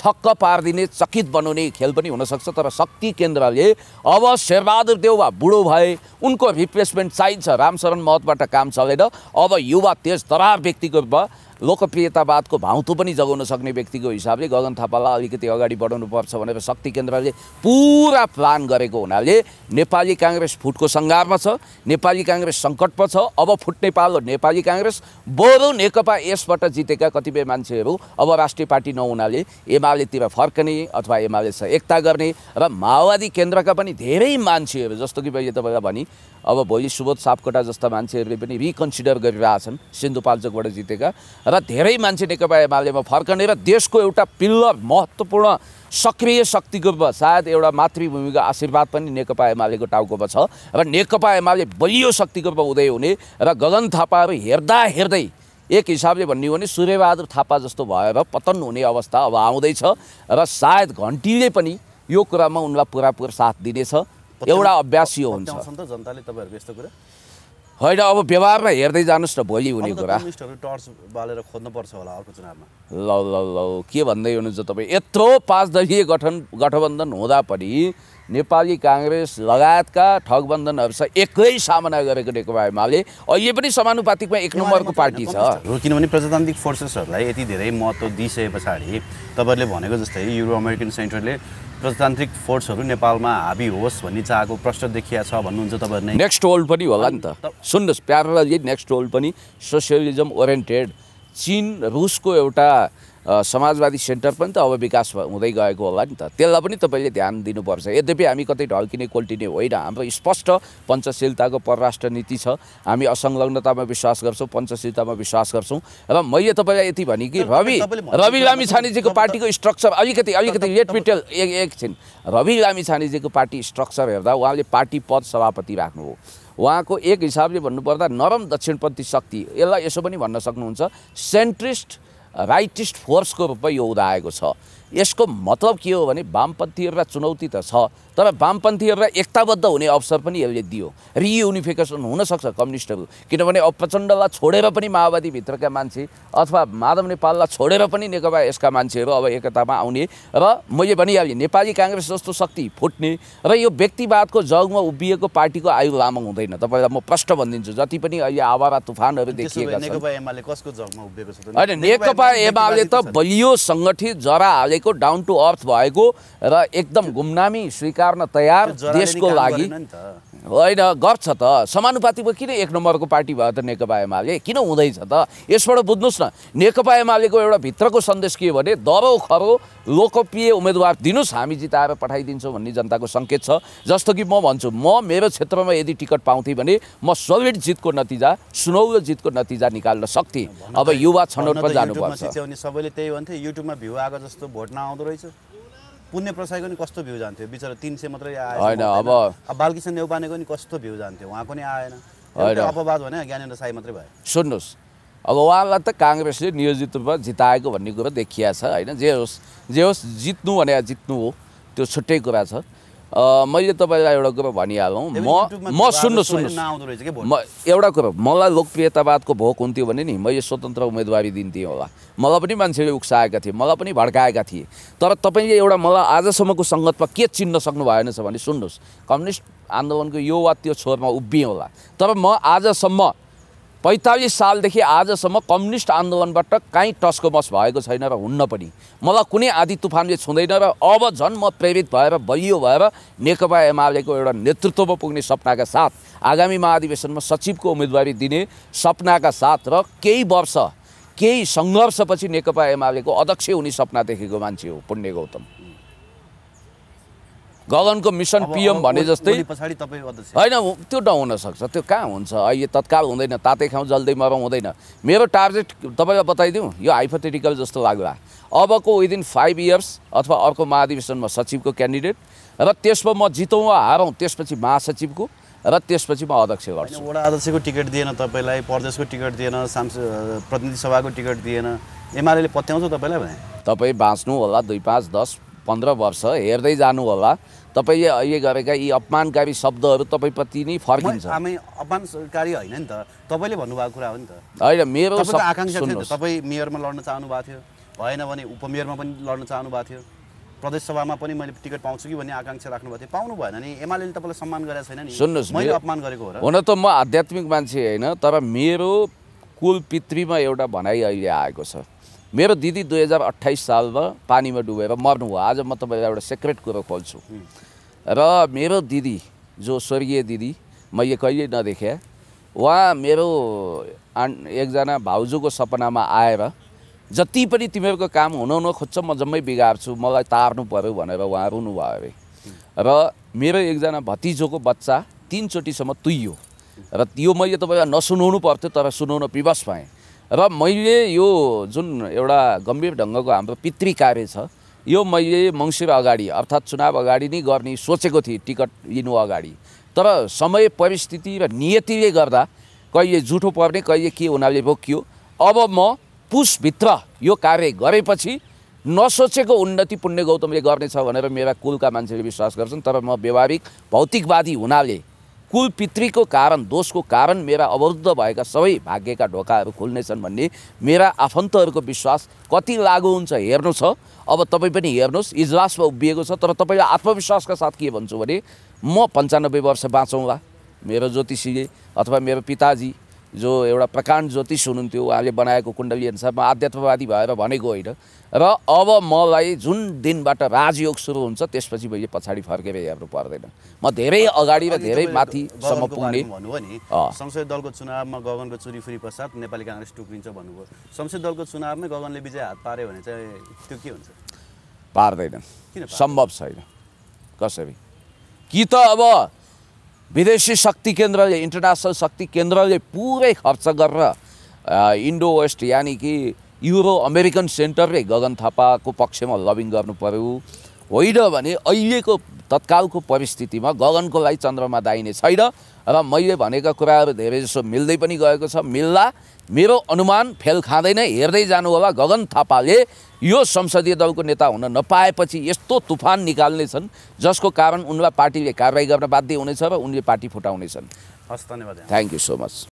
छक्क पारिदिने चकित बनाउने खेल पनि हुनसक्छ तर शक्ति केन्द्रले अब शेरबहादुर देउवा बुढो भए उनको रिप्लेसमेन्ट चाहिन्छ रामशरण महतबाट काम चलेर अब युवा तेज तरार व्यक्तिको रूपमा लोकप्रियतावादको भाउथो पनि जगाउन सक्ने व्यक्तिको हिसाबले गगन थापालाई अलिकति अगाडि बढाउनुपर्छ भनेर शक्ति केन्द्रले पुरा प्लान गरेको हुनाले नेपाली काङ्ग्रेस फुटको सङ्घारमा छ नेपाली काङ्ग्रेस सङ्कटमा छ अब फुट नेपाल हो नेपाली काङ्ग्रेस बरु नेकपा यसबाट जितेका कतिपय मान्छेहरू अब राष्ट्रिय पार्टी नहुनाले एमालेतिर फर्कने अथवा एमालेसँग एकता गर्ने र माओवादी केन्द्रका पनि धेरै मान्छेहरू जस्तो कि मैले तपाईँलाई भने अब भोलि सुबोध सापकोटा जस्ता मान्छेहरूले पनि रिकन्सिडर गरिरहेछन् सिन्धुपाल्चोकबाट जितेका र धेरै मान्छे नेकपा एमालेमा फर्कने र देशको एउटा पिल्लर महत्त्वपूर्ण सक्रिय शक्तिको सायद एउटा मातृभूमिको आशीर्वाद पनि नेकपा एमालेको टाउकोमा छ र नेकपा एमाले बलियो शक्तिको रूपमा उदय हुने र गगन थापाहरू हेर्दा हेर्दै एक हिसाबले भन्ने हो भने सूर्यबहादुर थापा जस्तो भएर पतन हुने अवस्था अब आउँदैछ र सायद घन्टीले पनि यो कुरामा उनलाई पुरापुर साथ दिनेछ एउटा अभ्यास यो हुन्छ जनताले तपाईँहरूको यस्तो कुरा होइन अब व्यवहारमा हेर्दै जानुहोस् न भोलि हुने कुरा टर्च बालेर खोज्नुपर्छ होला अर्को चुनावमा ल ल ल के भन्दै हुनुहुन्छ तपाईँ यत्रो पाँच दलीय गठन गठबन्धन हुँदा पनि नेपाली काङ्ग्रेस लगायतका ठगबन्धनहरूसँग एकै सामना गरेको नेकपा एमाले अहिले पनि समानुपातिकमा एक नम्बरको पार्टी छ हो किनभने प्रजातान्त्रिक फोर्सेसहरूलाई यति धेरै महत्त्व दिइसके पछाडि तपाईँहरूले भनेको जस्तै युरो अमेरिकन सेन्टरले प्रजातान्त्रिक फोर्सहरू नेपालमा हाबी होस् भन्ने चाहेको प्रश्न देखिया छ भन्नुहुन्छ तपाईँहरूले नेक्स्ट होल्ड पनि होला नि त सुन्नुहोस् प्यारालाई नेक्स्ट होल्ड पनि सोसियलिजम ओरिएन्टेड चिन रुसको एउटा समाजवादी सेन्टर पनि त अब विकास हुँदै गएको होला नि त त्यसलाई पनि तपाईँले ध्यान दिनुपर्छ यद्यपि हामी कतै ढल्किने कोल्टिने होइन हाम्रो स्पष्ट पञ्चशीलताको परराष्ट्र नीति छ हामी असंलग्नतामा विश्वास गर्छौँ पञ्चशीलतामा विश्वास गर्छौँ र मैले तपाईँलाई यति भने कि रवि रवि लामी छानेजीको पार्टीको स्ट्रक्चर अलिकति अलिकति लेट मिटेल एकछिन रवि लामी छानेजीको पार्टी स्ट्रक्चर हेर्दा उहाँले पार्टी पद सभापति राख्नु हो उहाँको एक हिसाबले भन्नुपर्दा नरम दक्षिणपन्थी शक्ति यसलाई यसो पनि भन्न सक्नुहुन्छ सेन्ट्रिस्ट राइटिस्ट फोर्सको रूपमा यो आएको छ यसको मतलब के हो भने वामपन्थीहरूलाई चुनौती त छ तर वामपन्थीहरूलाई एकताबद्ध हुने अवसर पनि यसले दियो रियुनिफिकेसन हुनसक्छ कम्युनिस्टहरू किनभने अब प्रचण्डलाई छोडेर पनि माओवादीभित्रका मान्छे अथवा माधव नेपाललाई छोडेर पनि नेकपा यसका मान्छेहरू अब एकतामा आउने र मैले भनिहालेँ नेपाली काङ्ग्रेस जस्तो शक्ति फुट्ने र यो व्यक्तिवादको जगमा उभिएको पार्टीको आयु लामो हुँदैन तपाईँलाई म प्रष्ट भनिदिन्छु जति पनि अहिले आवारा तुफानहरू देखिएका छन् होइन नेकपा एमाले त बलियो सङ्गठित जरा हालेको डाउन टु अर्थ भएको र एकदम गुमनामी स्वीकार स्वीकार्न तयार देशको लागि होइन गर्छ त समानुपातिमा किन एक नम्बरको पार्टी भयो त नेकपा एमाले किन हुँदैछ त यसबाट बुझ्नुहोस् न नेकपा एमालेको एउटा भित्रको सन्देश के हो भने दरो खरो लोकप्रिय उम्मेदवार दिनुहोस् हामी जिताएर पठाइदिन्छौँ भन्ने जनताको सङ्केत छ जस्तो कि म भन्छु म मेरो क्षेत्रमा यदि टिकट पाउँथेँ भने म सलिड जितको नतिजा सुनौलो जितको नतिजा निकाल्न सक्थेँ अब युवा छनौटमा जानुपर्छ सबैले त्यही भन्थे युट्युबमा भ्यू आएको जस्तो भोट नआउँदो रहेछ पुण्य प्रसाईको नि कस्तो भ्यू जान्थ्यो बिचरा तिन सय मात्रै आयो होइन अब बालकृष्ण नेउपानेको नि कस्तो भ्यू जान्थ्यो उहाँको नि आएन होइन अपवाद भने ज्ञानेन्द्र साई मात्रै भयो सुन्नुहोस् अब उहाँलाई त काङ्ग्रेसले नियोजित रूपमा जिताएको भन्ने कुरो देखिया छ होइन जे होस् जे होस् जित्नु भने जित्नु हो त्यो छुट्टै कुरा छ मैले तपाईँलाई एउटा कुरा भनिहालौँ म म सुन्नु सुन्नु म एउटा कुरो मलाई लोकप्रियतावादको भोक हुन्थ्यो भने नि मैले स्वतन्त्र उम्मेदवारी दिन्थेँ होला मलाई पनि मान्छेले उक्साएका थिए मलाई पनि भड्काएका थिए तर तपाईँले एउटा मलाई आजसम्मको सङ्गतमा के चिन्न सक्नु भएन छ भने सुन्नुहोस् कम्युनिस्ट आन्दोलनको यो वा त्यो छोरमा उभिएँ होला तर म आजसम्म पैँतालिस सालदेखि आजसम्म कम्युनिस्ट आन्दोलनबाट काहीँ मस भएको छैन र हुन्न पनि मलाई कुनै आदि तुफानले छुँदैन र अब झन् म प्रेरित भएर बलियो भएर नेकपा एमालेको एउटा नेतृत्वमा पुग्ने सपनाका साथ आगामी महाधिवेशनमा सचिवको उम्मेदवारी दिने सपनाका साथ र केही वर्ष केही सङ्घर्षपछि नेकपा एमालेको अध्यक्ष हुने सपना देखेको मान्छे हो पुण्य गौतम गगनको मिसन पिएम भने जस्तै होइन त्यो नहुनसक्छ त्यो कहाँ हुन्छ अहिले तत्काल हुँदैन तातै खाउँ जल्दै मरौँ हुँदैन मेरो टार्गेट तपाईँलाई बताइदिउँ यो हाइपोथेटिकल जस्तो लाग्यो अबको विदिन फाइभ इयर्स अथवा अर्को महाधिवेशनमा सचिवको क्यान्डिडेट र त्यसमा म जितौँ वा हारौँ त्यसपछि महासचिवको र त्यसपछि म अध्यक्ष गर्छु वडा अध्यक्षको टिकट दिएन तपाईँलाई प्रदेशको टिकट दिएन सांसद प्रतिनिधि सभाको टिकट दिएन एमाले पत्याउँछ तपाईँलाई भने तपाईँ बाँच्नु होला दुई पाँच दस पन्ध्र वर्ष हेर्दै जानु होला तपाईँले अहिले गरेका यी अपमानकारी शब्दहरू तपाईँप्रति नै फर्किन्छ हामी अपमानकारी होइन नि त तपाईँले भन्नुभएको कुरा हो नि त होइन मेरो आकाङ्क्षा तपाईँ मेयरमा लड्न चाहनु भएको थियो भएन भने उपमेयरमा पनि लड्न चाहनु भएको थियो प्रदेश प्रदेशसभामा पनि मैले टिकट पाउँछु कि भन्ने आकाङ्क्षा राख्नुभएको थियो पाउनु भएन नि एमाले तपाईँलाई सम्मान गरेको छैन नि सुन्नुहोस् मैले अपमान गरेको हो हुन त म आध्यात्मिक मान्छे होइन तर मेरो कुल पितृमा एउटा भनाइ अहिले आएको छ मेरो दिदी दुई हजार अठाइस सालमा पानीमा डुबेर मर्नुभयो आज म तपाईँलाई एउटा सेक्रेट कुरो खोल्छु र मेरो दिदी जो स्वर्गीय दिदी मैले कहिल्यै नदेखेँ उहाँ मेरो आन् एकजना भाउजूको सपनामा आएर जति पनि तिमीहरूको काम हुन खोज्छ म जम्मै बिगार्छु मलाई तार्नु पऱ्यो भनेर उहाँ रुनुभयो अरे र मेरो एकजना भतिजोको बच्चा तिनचोटिसम्म तुइयो र यो मैले तपाईँलाई नसुनाउनु पर्थ्यो तर सुनाउन विवश भएँ र मैले यो जुन एउटा गम्भीर ढङ्गको हाम्रो पितृ कार्य छ यो मैले मङ्सिर अगाडि अर्थात् चुनाव अगाडि नै गर्ने सोचेको थिएँ टिकट लिनु अगाडि तर समय परिस्थिति र नियतिले गर्दा कहिले झुठो पर्ने कहिले के उनीहरूले बोकियो अब म पुसभित्र यो कार्य गरेपछि नसोचेको उन्नति पुण्य गौतमले गर्नेछ भनेर मेरा कुलका मान्छेले विश्वास गर्छन् तर म व्यवहारिक भौतिकवादी हुनाले कुल पितृको कारण दोषको कारण मेरा अवरुद्ध भएका सबै भाग्यका ढोकाहरू खुल्नेछन् भन्ने मेरा आफन्तहरूको विश्वास कति लागु हुन्छ हेर्नु छ अब तपाईँ पनि हेर्नुहोस् इजलासमा उभिएको छ तर तपाईँले आत्मविश्वासका साथ के भन्छु भने म पन्चानब्बे वर्ष बाँचौँला मेरो ज्योतिषीले अथवा मेरो पिताजी जो एउटा प्रकाण्ड ज्योतिष हुनुहुन्थ्यो उहाँले बनाएको कुण्डली अनुसार म आध्यात्मवादी भएर भनेको होइन र अब मलाई जुन दिनबाट राजयोग सुरु हुन्छ त्यसपछि मैले पछाडि फर्केर हेर्नु पर्दैन म धेरै अगाडि र धेरै माथिसम्म पुग्ने संसदीय दलको चुनावमा गगनको चुरी फुरी पश्चात नेपाली काङ्ग्रेस टुक्रिन्छ भन्नुभयो संसदीय दलको चुनावमै गगनले विजय हात पार्यो भने चाहिँ त्यो के हुन्छ पार्दैन सम्भव छैन कसरी कि त अब विदेशी शक्ति केन्द्रले इन्टरनेसनल शक्ति केन्द्रले पुरै खर्च गरेर इन्डो वेस्ट यानि कि युरो अमेरिकन सेन्टरले गगन थापाको पक्षमा लभिङ गर्नु पऱ्यो होइन भने अहिलेको तत्कालको परिस्थितिमा गगनको लागि चन्द्रमा दाइने छैन र मैले भनेका कुराहरू धेरैजसो मिल्दै पनि गएको छ मिल्ला मेरो अनुमान फेल खाँदैन हेर्दै जानु होला गगन थापाले यो संसदीय दलको नेता हुन नपाएपछि यस्तो तुफान निकाल्नेछन् जसको कारण उनलाई पार्टीले कारवाही गर्न बाध्य हुनेछ र उनले पार्टी फुटाउनेछन् हस् धन्यवाद थ्याङ्क यू सो मच